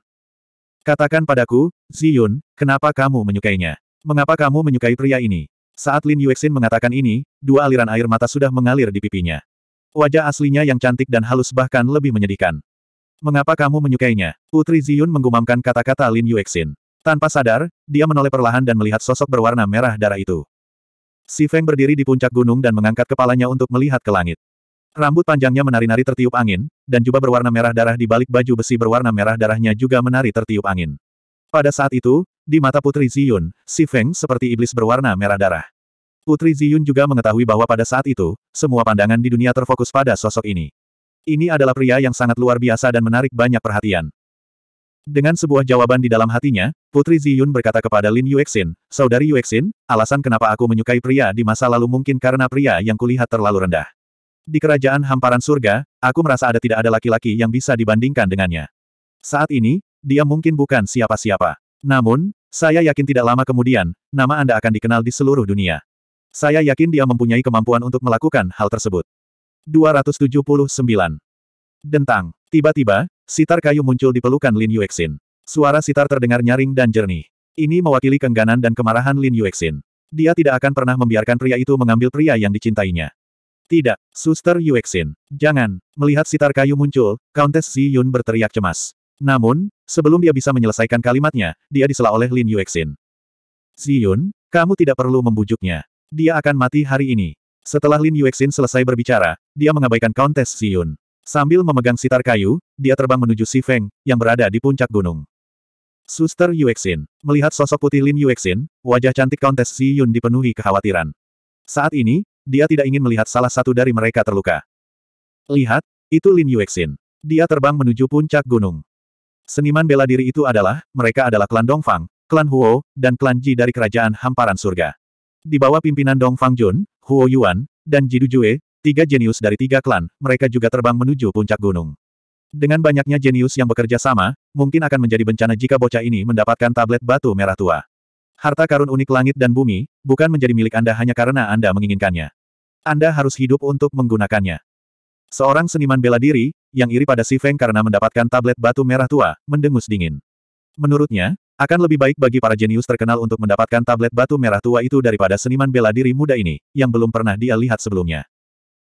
Speaker 1: Katakan padaku, Zi Yun, kenapa kamu menyukainya? Mengapa kamu menyukai pria ini? Saat Lin Yuexin mengatakan ini, dua aliran air mata sudah mengalir di pipinya. Wajah aslinya yang cantik dan halus bahkan lebih menyedihkan. Mengapa kamu menyukainya? Putri Ziyun menggumamkan kata-kata Lin Yuexin. Tanpa sadar, dia menoleh perlahan dan melihat sosok berwarna merah darah itu. Si Feng berdiri di puncak gunung dan mengangkat kepalanya untuk melihat ke langit. Rambut panjangnya menari-nari tertiup angin, dan jubah berwarna merah darah di balik baju besi berwarna merah darahnya juga menari tertiup angin. Pada saat itu, di mata Putri Ziyun, si Feng seperti iblis berwarna merah darah. Putri Ziyun juga mengetahui bahwa pada saat itu, semua pandangan di dunia terfokus pada sosok ini. Ini adalah pria yang sangat luar biasa dan menarik banyak perhatian. Dengan sebuah jawaban di dalam hatinya, Putri Ziyun berkata kepada Lin Yuexin, Saudari Yuexin, alasan kenapa aku menyukai pria di masa lalu mungkin karena pria yang kulihat terlalu rendah. Di kerajaan hamparan surga, aku merasa ada tidak ada laki-laki yang bisa dibandingkan dengannya. Saat ini, dia mungkin bukan siapa-siapa. Namun, saya yakin tidak lama kemudian, nama Anda akan dikenal di seluruh dunia. Saya yakin dia mempunyai kemampuan untuk melakukan hal tersebut. 279. Dentang. Tiba-tiba, Sitar kayu muncul di pelukan Lin Yuexin. Suara sitar terdengar nyaring dan jernih. Ini mewakili kengganan dan kemarahan Lin Yuexin. Dia tidak akan pernah membiarkan pria itu mengambil pria yang dicintainya. Tidak, Suster Yuexin. Jangan. Melihat sitar kayu muncul, Countess Xi Yun berteriak cemas. Namun, sebelum dia bisa menyelesaikan kalimatnya, dia disela oleh Lin Yuexin. Xi Yun, kamu tidak perlu membujuknya. Dia akan mati hari ini. Setelah Lin Yuexin selesai berbicara, dia mengabaikan Countess Xi Yun. Sambil memegang sitar kayu, dia terbang menuju Si Feng, yang berada di puncak gunung. Suster Yuexin. Melihat sosok putih Lin Yuexin, wajah cantik Kontes Si Yun dipenuhi kekhawatiran. Saat ini, dia tidak ingin melihat salah satu dari mereka terluka. Lihat, itu Lin Yuexin. Dia terbang menuju puncak gunung. Seniman bela diri itu adalah, mereka adalah klan Dongfang, klan Huo, dan klan Ji dari kerajaan hamparan surga. Di bawah pimpinan Dongfang Jun, Huo Yuan, dan Ji Dujue, Tiga jenius dari tiga klan, mereka juga terbang menuju puncak gunung. Dengan banyaknya jenius yang bekerja sama, mungkin akan menjadi bencana jika bocah ini mendapatkan tablet batu merah tua. Harta karun unik langit dan bumi, bukan menjadi milik Anda hanya karena Anda menginginkannya. Anda harus hidup untuk menggunakannya. Seorang seniman bela diri, yang iri pada Si Feng karena mendapatkan tablet batu merah tua, mendengus dingin. Menurutnya, akan lebih baik bagi para jenius terkenal untuk mendapatkan tablet batu merah tua itu daripada seniman bela diri muda ini, yang belum pernah dia lihat sebelumnya.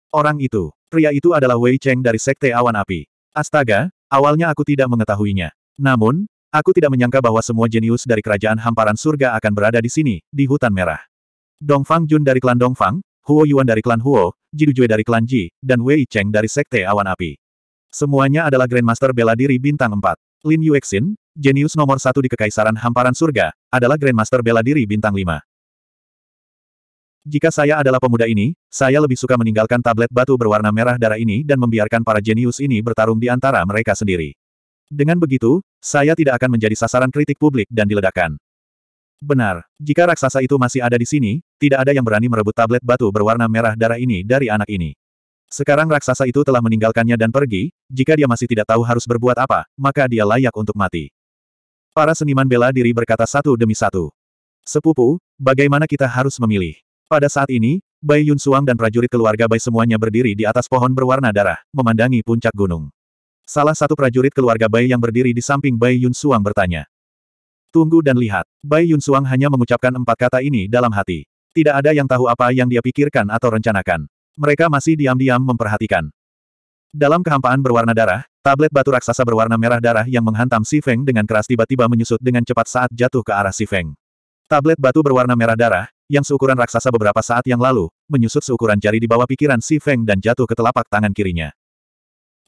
Speaker 1: Orang itu. Pria itu adalah Wei Cheng dari Sekte Awan Api. Astaga, awalnya aku tidak mengetahuinya. Namun, aku tidak menyangka bahwa semua jenius dari kerajaan hamparan surga akan berada di sini, di hutan merah. Dongfang Jun dari klan Dongfang, Huo Yuan dari klan Huo, Ji Jidujue dari klan Ji, dan Wei Cheng dari Sekte Awan Api. Semuanya adalah Grandmaster bela diri bintang 4. Lin Yuexin, jenius nomor satu di Kekaisaran Hamparan Surga, adalah Grandmaster bela diri bintang 5. Jika saya adalah pemuda ini, saya lebih suka meninggalkan tablet batu berwarna merah darah ini dan membiarkan para jenius ini bertarung di antara mereka sendiri. Dengan begitu, saya tidak akan menjadi sasaran kritik publik dan diledakkan. Benar, jika raksasa itu masih ada di sini, tidak ada yang berani merebut tablet batu berwarna merah darah ini dari anak ini. Sekarang raksasa itu telah meninggalkannya dan pergi, jika dia masih tidak tahu harus berbuat apa, maka dia layak untuk mati. Para seniman bela diri berkata satu demi satu. Sepupu, bagaimana kita harus memilih? Pada saat ini, Bai Yun Suang dan prajurit keluarga Bai semuanya berdiri di atas pohon berwarna darah, memandangi puncak gunung. Salah satu prajurit keluarga Bai yang berdiri di samping Bai Yun Suang bertanya. Tunggu dan lihat. Bai Yun Suang hanya mengucapkan empat kata ini dalam hati. Tidak ada yang tahu apa yang dia pikirkan atau rencanakan. Mereka masih diam-diam memperhatikan. Dalam kehampaan berwarna darah, tablet batu raksasa berwarna merah darah yang menghantam Si Feng dengan keras tiba-tiba menyusut dengan cepat saat jatuh ke arah Si Feng. Tablet batu berwarna merah darah, yang seukuran raksasa beberapa saat yang lalu, menyusut seukuran jari di bawah pikiran Si Feng dan jatuh ke telapak tangan kirinya.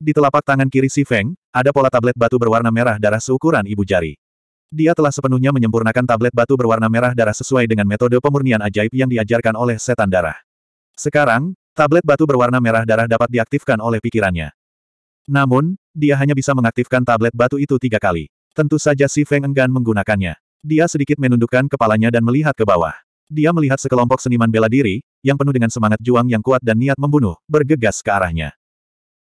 Speaker 1: Di telapak tangan kiri Si Feng, ada pola tablet batu berwarna merah darah seukuran ibu jari. Dia telah sepenuhnya menyempurnakan tablet batu berwarna merah darah sesuai dengan metode pemurnian ajaib yang diajarkan oleh setan darah. Sekarang, tablet batu berwarna merah darah dapat diaktifkan oleh pikirannya. Namun, dia hanya bisa mengaktifkan tablet batu itu tiga kali. Tentu saja Si Feng enggan menggunakannya. Dia sedikit menundukkan kepalanya dan melihat ke bawah. Dia melihat sekelompok seniman bela diri, yang penuh dengan semangat juang yang kuat dan niat membunuh, bergegas ke arahnya.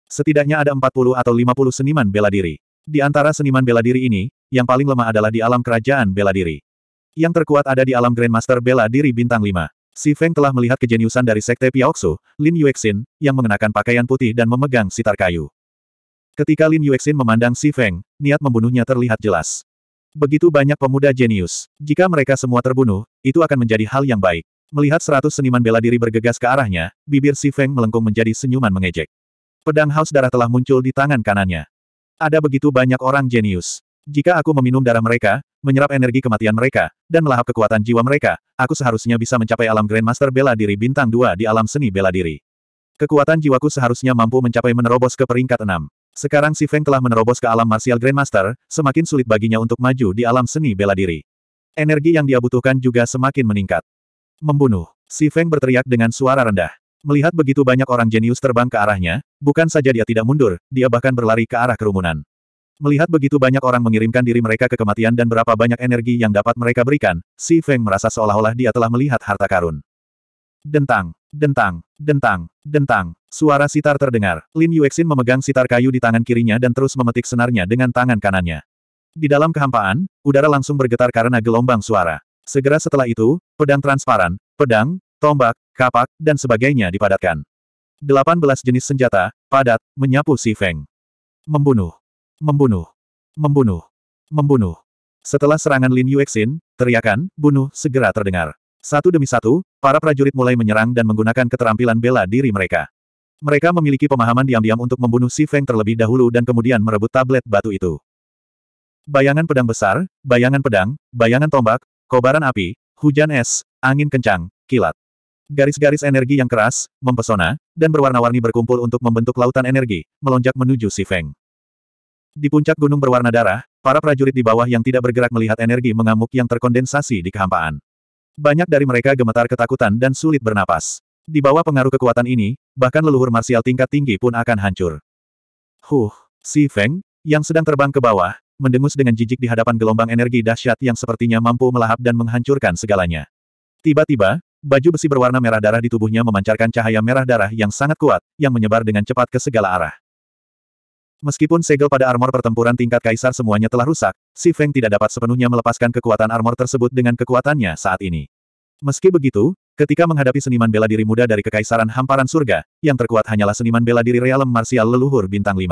Speaker 1: Setidaknya ada 40 atau 50 seniman bela diri. Di antara seniman bela diri ini, yang paling lemah adalah di alam kerajaan bela diri. Yang terkuat ada di alam Grandmaster bela diri bintang 5. Si Feng telah melihat kejeniusan dari Sekte Piaoksu, Lin Yuexin, yang mengenakan pakaian putih dan memegang sitar kayu. Ketika Lin Yuexin memandang Si Feng, niat membunuhnya terlihat jelas. Begitu banyak pemuda jenius. Jika mereka semua terbunuh, itu akan menjadi hal yang baik. Melihat seratus seniman bela diri bergegas ke arahnya, bibir si Feng melengkung menjadi senyuman mengejek. Pedang haus darah telah muncul di tangan kanannya. Ada begitu banyak orang jenius. Jika aku meminum darah mereka, menyerap energi kematian mereka, dan melahap kekuatan jiwa mereka, aku seharusnya bisa mencapai alam Grandmaster bela diri bintang 2 di alam seni bela diri. Kekuatan jiwaku seharusnya mampu mencapai menerobos ke peringkat enam. Sekarang si Feng telah menerobos ke alam martial Grandmaster, semakin sulit baginya untuk maju di alam seni bela diri. Energi yang dia butuhkan juga semakin meningkat. Membunuh. Si Feng berteriak dengan suara rendah. Melihat begitu banyak orang jenius terbang ke arahnya, bukan saja dia tidak mundur, dia bahkan berlari ke arah kerumunan. Melihat begitu banyak orang mengirimkan diri mereka ke kematian dan berapa banyak energi yang dapat mereka berikan, Si Feng merasa seolah-olah dia telah melihat harta karun. Dentang. Dentang, dentang, dentang. Suara sitar terdengar. Lin Yuexin memegang sitar kayu di tangan kirinya dan terus memetik senarnya dengan tangan kanannya. Di dalam kehampaan, udara langsung bergetar karena gelombang suara. Segera setelah itu, pedang transparan, pedang, tombak, kapak, dan sebagainya dipadatkan. 18 jenis senjata, padat, menyapu si Feng. Membunuh. Membunuh. Membunuh. Membunuh. Setelah serangan Lin Yuexin, teriakan, bunuh, segera terdengar. Satu demi satu, para prajurit mulai menyerang dan menggunakan keterampilan bela diri mereka. Mereka memiliki pemahaman diam-diam untuk membunuh Si Feng terlebih dahulu dan kemudian merebut tablet batu itu. Bayangan pedang besar, bayangan pedang, bayangan tombak, kobaran api, hujan es, angin kencang, kilat. Garis-garis energi yang keras, mempesona, dan berwarna-warni berkumpul untuk membentuk lautan energi, melonjak menuju Si Feng. Di puncak gunung berwarna darah, para prajurit di bawah yang tidak bergerak melihat energi mengamuk yang terkondensasi di kehampaan. Banyak dari mereka gemetar ketakutan dan sulit bernapas. Di bawah pengaruh kekuatan ini, bahkan leluhur marsial tingkat tinggi pun akan hancur. Huh, si Feng, yang sedang terbang ke bawah, mendengus dengan jijik di hadapan gelombang energi dahsyat yang sepertinya mampu melahap dan menghancurkan segalanya. Tiba-tiba, baju besi berwarna merah darah di tubuhnya memancarkan cahaya merah darah yang sangat kuat, yang menyebar dengan cepat ke segala arah. Meskipun segel pada armor pertempuran tingkat kaisar semuanya telah rusak, Si Feng tidak dapat sepenuhnya melepaskan kekuatan armor tersebut dengan kekuatannya saat ini. Meski begitu, ketika menghadapi seniman bela diri muda dari Kekaisaran Hamparan Surga, yang terkuat hanyalah seniman bela diri realem marsial leluhur bintang 5.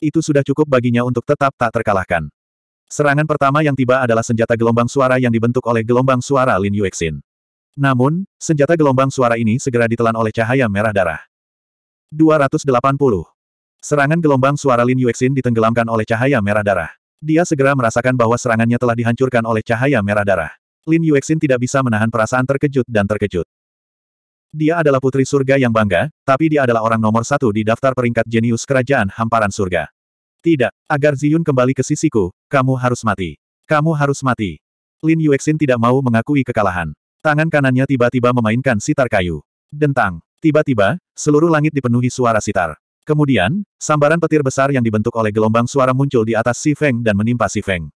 Speaker 1: Itu sudah cukup baginya untuk tetap tak terkalahkan. Serangan pertama yang tiba adalah senjata gelombang suara yang dibentuk oleh gelombang suara Lin Yuexin. Namun, senjata gelombang suara ini segera ditelan oleh cahaya merah darah. 280. Serangan gelombang suara Lin Yuexin ditenggelamkan oleh cahaya merah darah. Dia segera merasakan bahwa serangannya telah dihancurkan oleh cahaya merah darah. Lin Yuexin tidak bisa menahan perasaan terkejut dan terkejut. Dia adalah putri surga yang bangga, tapi dia adalah orang nomor satu di daftar peringkat jenius kerajaan hamparan surga. Tidak, agar Ziyun kembali ke sisiku, kamu harus mati. Kamu harus mati. Lin Yuexin tidak mau mengakui kekalahan. Tangan kanannya tiba-tiba memainkan sitar kayu. Dentang. Tiba-tiba, seluruh langit dipenuhi suara sitar. Kemudian, sambaran petir besar yang dibentuk oleh gelombang suara muncul di atas Si Feng dan menimpa Si Feng.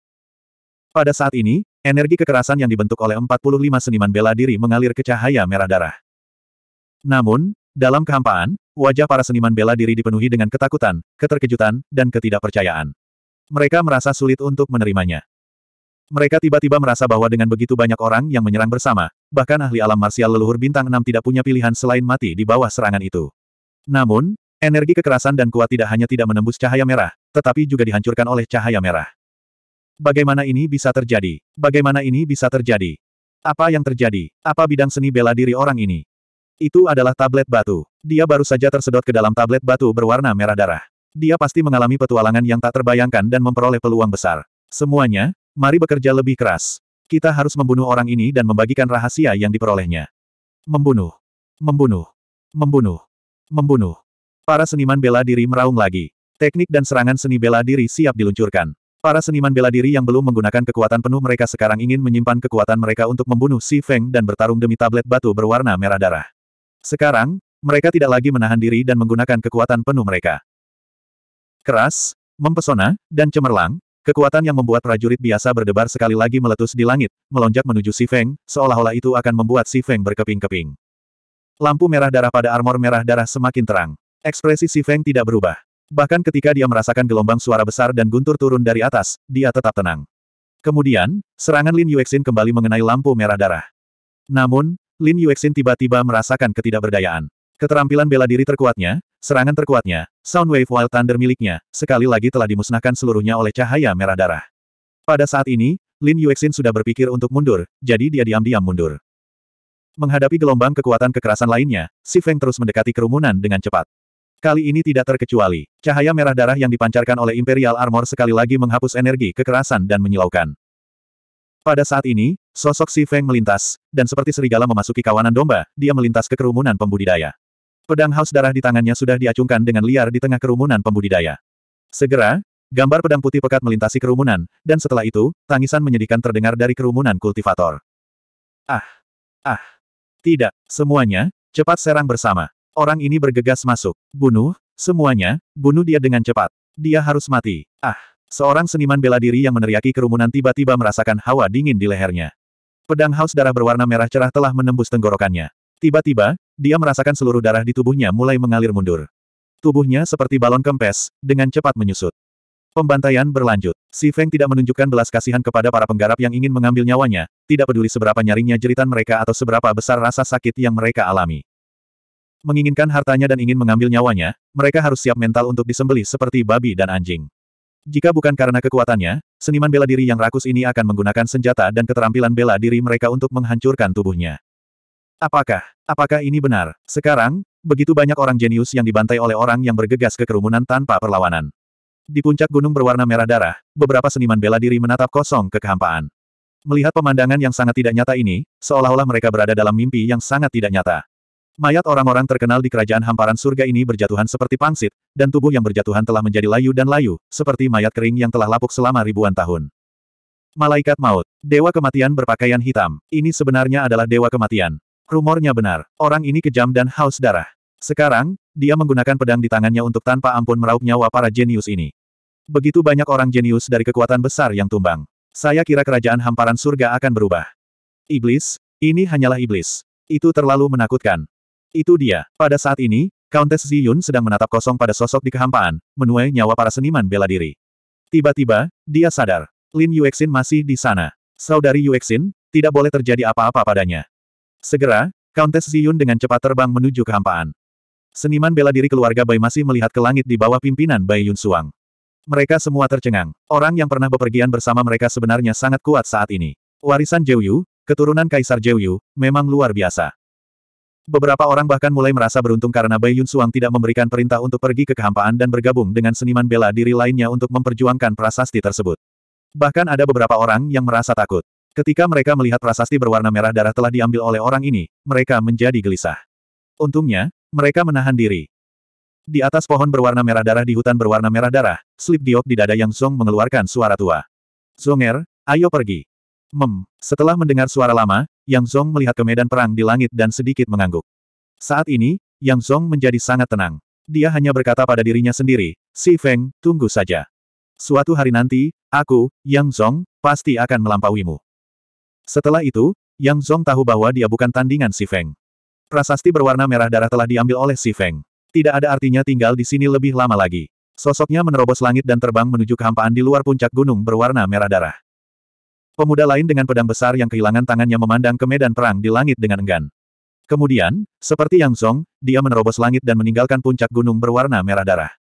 Speaker 1: Pada saat ini, energi kekerasan yang dibentuk oleh 45 seniman bela diri mengalir ke cahaya merah darah. Namun, dalam kehampaan, wajah para seniman bela diri dipenuhi dengan ketakutan, keterkejutan, dan ketidakpercayaan. Mereka merasa sulit untuk menerimanya. Mereka tiba-tiba merasa bahwa dengan begitu banyak orang yang menyerang bersama, bahkan ahli alam marsial leluhur bintang 6 tidak punya pilihan selain mati di bawah serangan itu. Namun, Energi kekerasan dan kuat tidak hanya tidak menembus cahaya merah, tetapi juga dihancurkan oleh cahaya merah. Bagaimana ini bisa terjadi? Bagaimana ini bisa terjadi? Apa yang terjadi? Apa bidang seni bela diri orang ini? Itu adalah tablet batu. Dia baru saja tersedot ke dalam tablet batu berwarna merah darah. Dia pasti mengalami petualangan yang tak terbayangkan dan memperoleh peluang besar. Semuanya, mari bekerja lebih keras. Kita harus membunuh orang ini dan membagikan rahasia yang diperolehnya. Membunuh. Membunuh. Membunuh. Membunuh. Para seniman bela diri meraung lagi. Teknik dan serangan seni bela diri siap diluncurkan. Para seniman bela diri yang belum menggunakan kekuatan penuh mereka sekarang ingin menyimpan kekuatan mereka untuk membunuh Si Feng dan bertarung demi tablet batu berwarna merah darah. Sekarang, mereka tidak lagi menahan diri dan menggunakan kekuatan penuh mereka. Keras, mempesona, dan cemerlang, Kekuatan yang membuat prajurit biasa berdebar sekali lagi meletus di langit, melonjak menuju Si Feng, seolah-olah itu akan membuat Si Feng berkeping-keping. Lampu merah darah pada armor merah darah semakin terang. Ekspresi Si Feng tidak berubah. Bahkan ketika dia merasakan gelombang suara besar dan guntur turun dari atas, dia tetap tenang. Kemudian, serangan Lin Yuexin kembali mengenai lampu merah darah. Namun, Lin Yuexin tiba-tiba merasakan ketidakberdayaan. Keterampilan bela diri terkuatnya, serangan terkuatnya, Sound Wave Wild Thunder miliknya, sekali lagi telah dimusnahkan seluruhnya oleh cahaya merah darah. Pada saat ini, Lin Yuexin sudah berpikir untuk mundur, jadi dia diam-diam mundur. Menghadapi gelombang kekuatan kekerasan lainnya, Si Feng terus mendekati kerumunan dengan cepat. Kali ini tidak terkecuali. Cahaya merah darah yang dipancarkan oleh Imperial Armor sekali lagi menghapus energi kekerasan dan menyilaukan. Pada saat ini, sosok Si Feng melintas, dan seperti serigala memasuki kawanan domba, dia melintas ke kerumunan pembudidaya. Pedang haus darah di tangannya sudah diacungkan dengan liar di tengah kerumunan pembudidaya. Segera, gambar pedang putih pekat melintasi kerumunan, dan setelah itu, tangisan menyedihkan terdengar dari kerumunan kultivator. Ah! Ah! Tidak, semuanya, cepat serang bersama. Orang ini bergegas masuk. Bunuh, semuanya, bunuh dia dengan cepat. Dia harus mati. Ah, seorang seniman bela diri yang meneriaki kerumunan tiba-tiba merasakan hawa dingin di lehernya. Pedang haus darah berwarna merah cerah telah menembus tenggorokannya. Tiba-tiba, dia merasakan seluruh darah di tubuhnya mulai mengalir mundur. Tubuhnya seperti balon kempes, dengan cepat menyusut. Pembantaian berlanjut. Si Feng tidak menunjukkan belas kasihan kepada para penggarap yang ingin mengambil nyawanya, tidak peduli seberapa nyaringnya jeritan mereka atau seberapa besar rasa sakit yang mereka alami menginginkan hartanya dan ingin mengambil nyawanya, mereka harus siap mental untuk disembelih seperti babi dan anjing. Jika bukan karena kekuatannya, seniman bela diri yang rakus ini akan menggunakan senjata dan keterampilan bela diri mereka untuk menghancurkan tubuhnya. Apakah, apakah ini benar? Sekarang, begitu banyak orang jenius yang dibantai oleh orang yang bergegas ke kerumunan tanpa perlawanan. Di puncak gunung berwarna merah darah, beberapa seniman bela diri menatap kosong ke kehampaan. Melihat pemandangan yang sangat tidak nyata ini, seolah-olah mereka berada dalam mimpi yang sangat tidak nyata. Mayat orang-orang terkenal di kerajaan hamparan surga ini berjatuhan seperti pangsit, dan tubuh yang berjatuhan telah menjadi layu dan layu, seperti mayat kering yang telah lapuk selama ribuan tahun. Malaikat maut, dewa kematian berpakaian hitam, ini sebenarnya adalah dewa kematian. Rumornya benar, orang ini kejam dan haus darah. Sekarang, dia menggunakan pedang di tangannya untuk tanpa ampun meraup nyawa para jenius ini. Begitu banyak orang jenius dari kekuatan besar yang tumbang. Saya kira kerajaan hamparan surga akan berubah. Iblis, ini hanyalah iblis. Itu terlalu menakutkan. Itu dia. Pada saat ini, Countess Ziyun sedang menatap kosong pada sosok di kehampaan, menuai nyawa para seniman bela diri. Tiba-tiba, dia sadar. Lin Yuexin masih di sana. Saudari Yuexin, tidak boleh terjadi apa-apa padanya. Segera, Countess Ziyun dengan cepat terbang menuju kehampaan. Seniman bela diri keluarga Bai masih melihat ke langit di bawah pimpinan Bai Yun Suang. Mereka semua tercengang. Orang yang pernah bepergian bersama mereka sebenarnya sangat kuat saat ini. Warisan Jeyu, keturunan Kaisar Jeyu, memang luar biasa. Beberapa orang bahkan mulai merasa beruntung karena Bai Yun Suang tidak memberikan perintah untuk pergi ke kehampaan dan bergabung dengan seniman bela diri lainnya untuk memperjuangkan prasasti tersebut. Bahkan ada beberapa orang yang merasa takut. Ketika mereka melihat prasasti berwarna merah darah telah diambil oleh orang ini, mereka menjadi gelisah. Untungnya, mereka menahan diri. Di atas pohon berwarna merah darah di hutan berwarna merah darah, slip diok di dada Yang Song mengeluarkan suara tua. Zonger, ayo pergi. Mem. Setelah mendengar suara lama, Yang Zong melihat ke medan perang di langit dan sedikit mengangguk. Saat ini, Yang Zong menjadi sangat tenang. Dia hanya berkata pada dirinya sendiri, Si Feng, tunggu saja. Suatu hari nanti, aku, Yang Zong, pasti akan melampauimu. Setelah itu, Yang Zong tahu bahwa dia bukan tandingan Si Feng. Prasasti berwarna merah darah telah diambil oleh Si Feng. Tidak ada artinya tinggal di sini lebih lama lagi. Sosoknya menerobos langit dan terbang menuju kehampaan di luar puncak gunung berwarna merah darah. Pemuda lain dengan pedang besar yang kehilangan tangannya memandang ke medan perang di langit dengan enggan. Kemudian, seperti Yang Song, dia menerobos langit dan meninggalkan puncak gunung berwarna merah darah.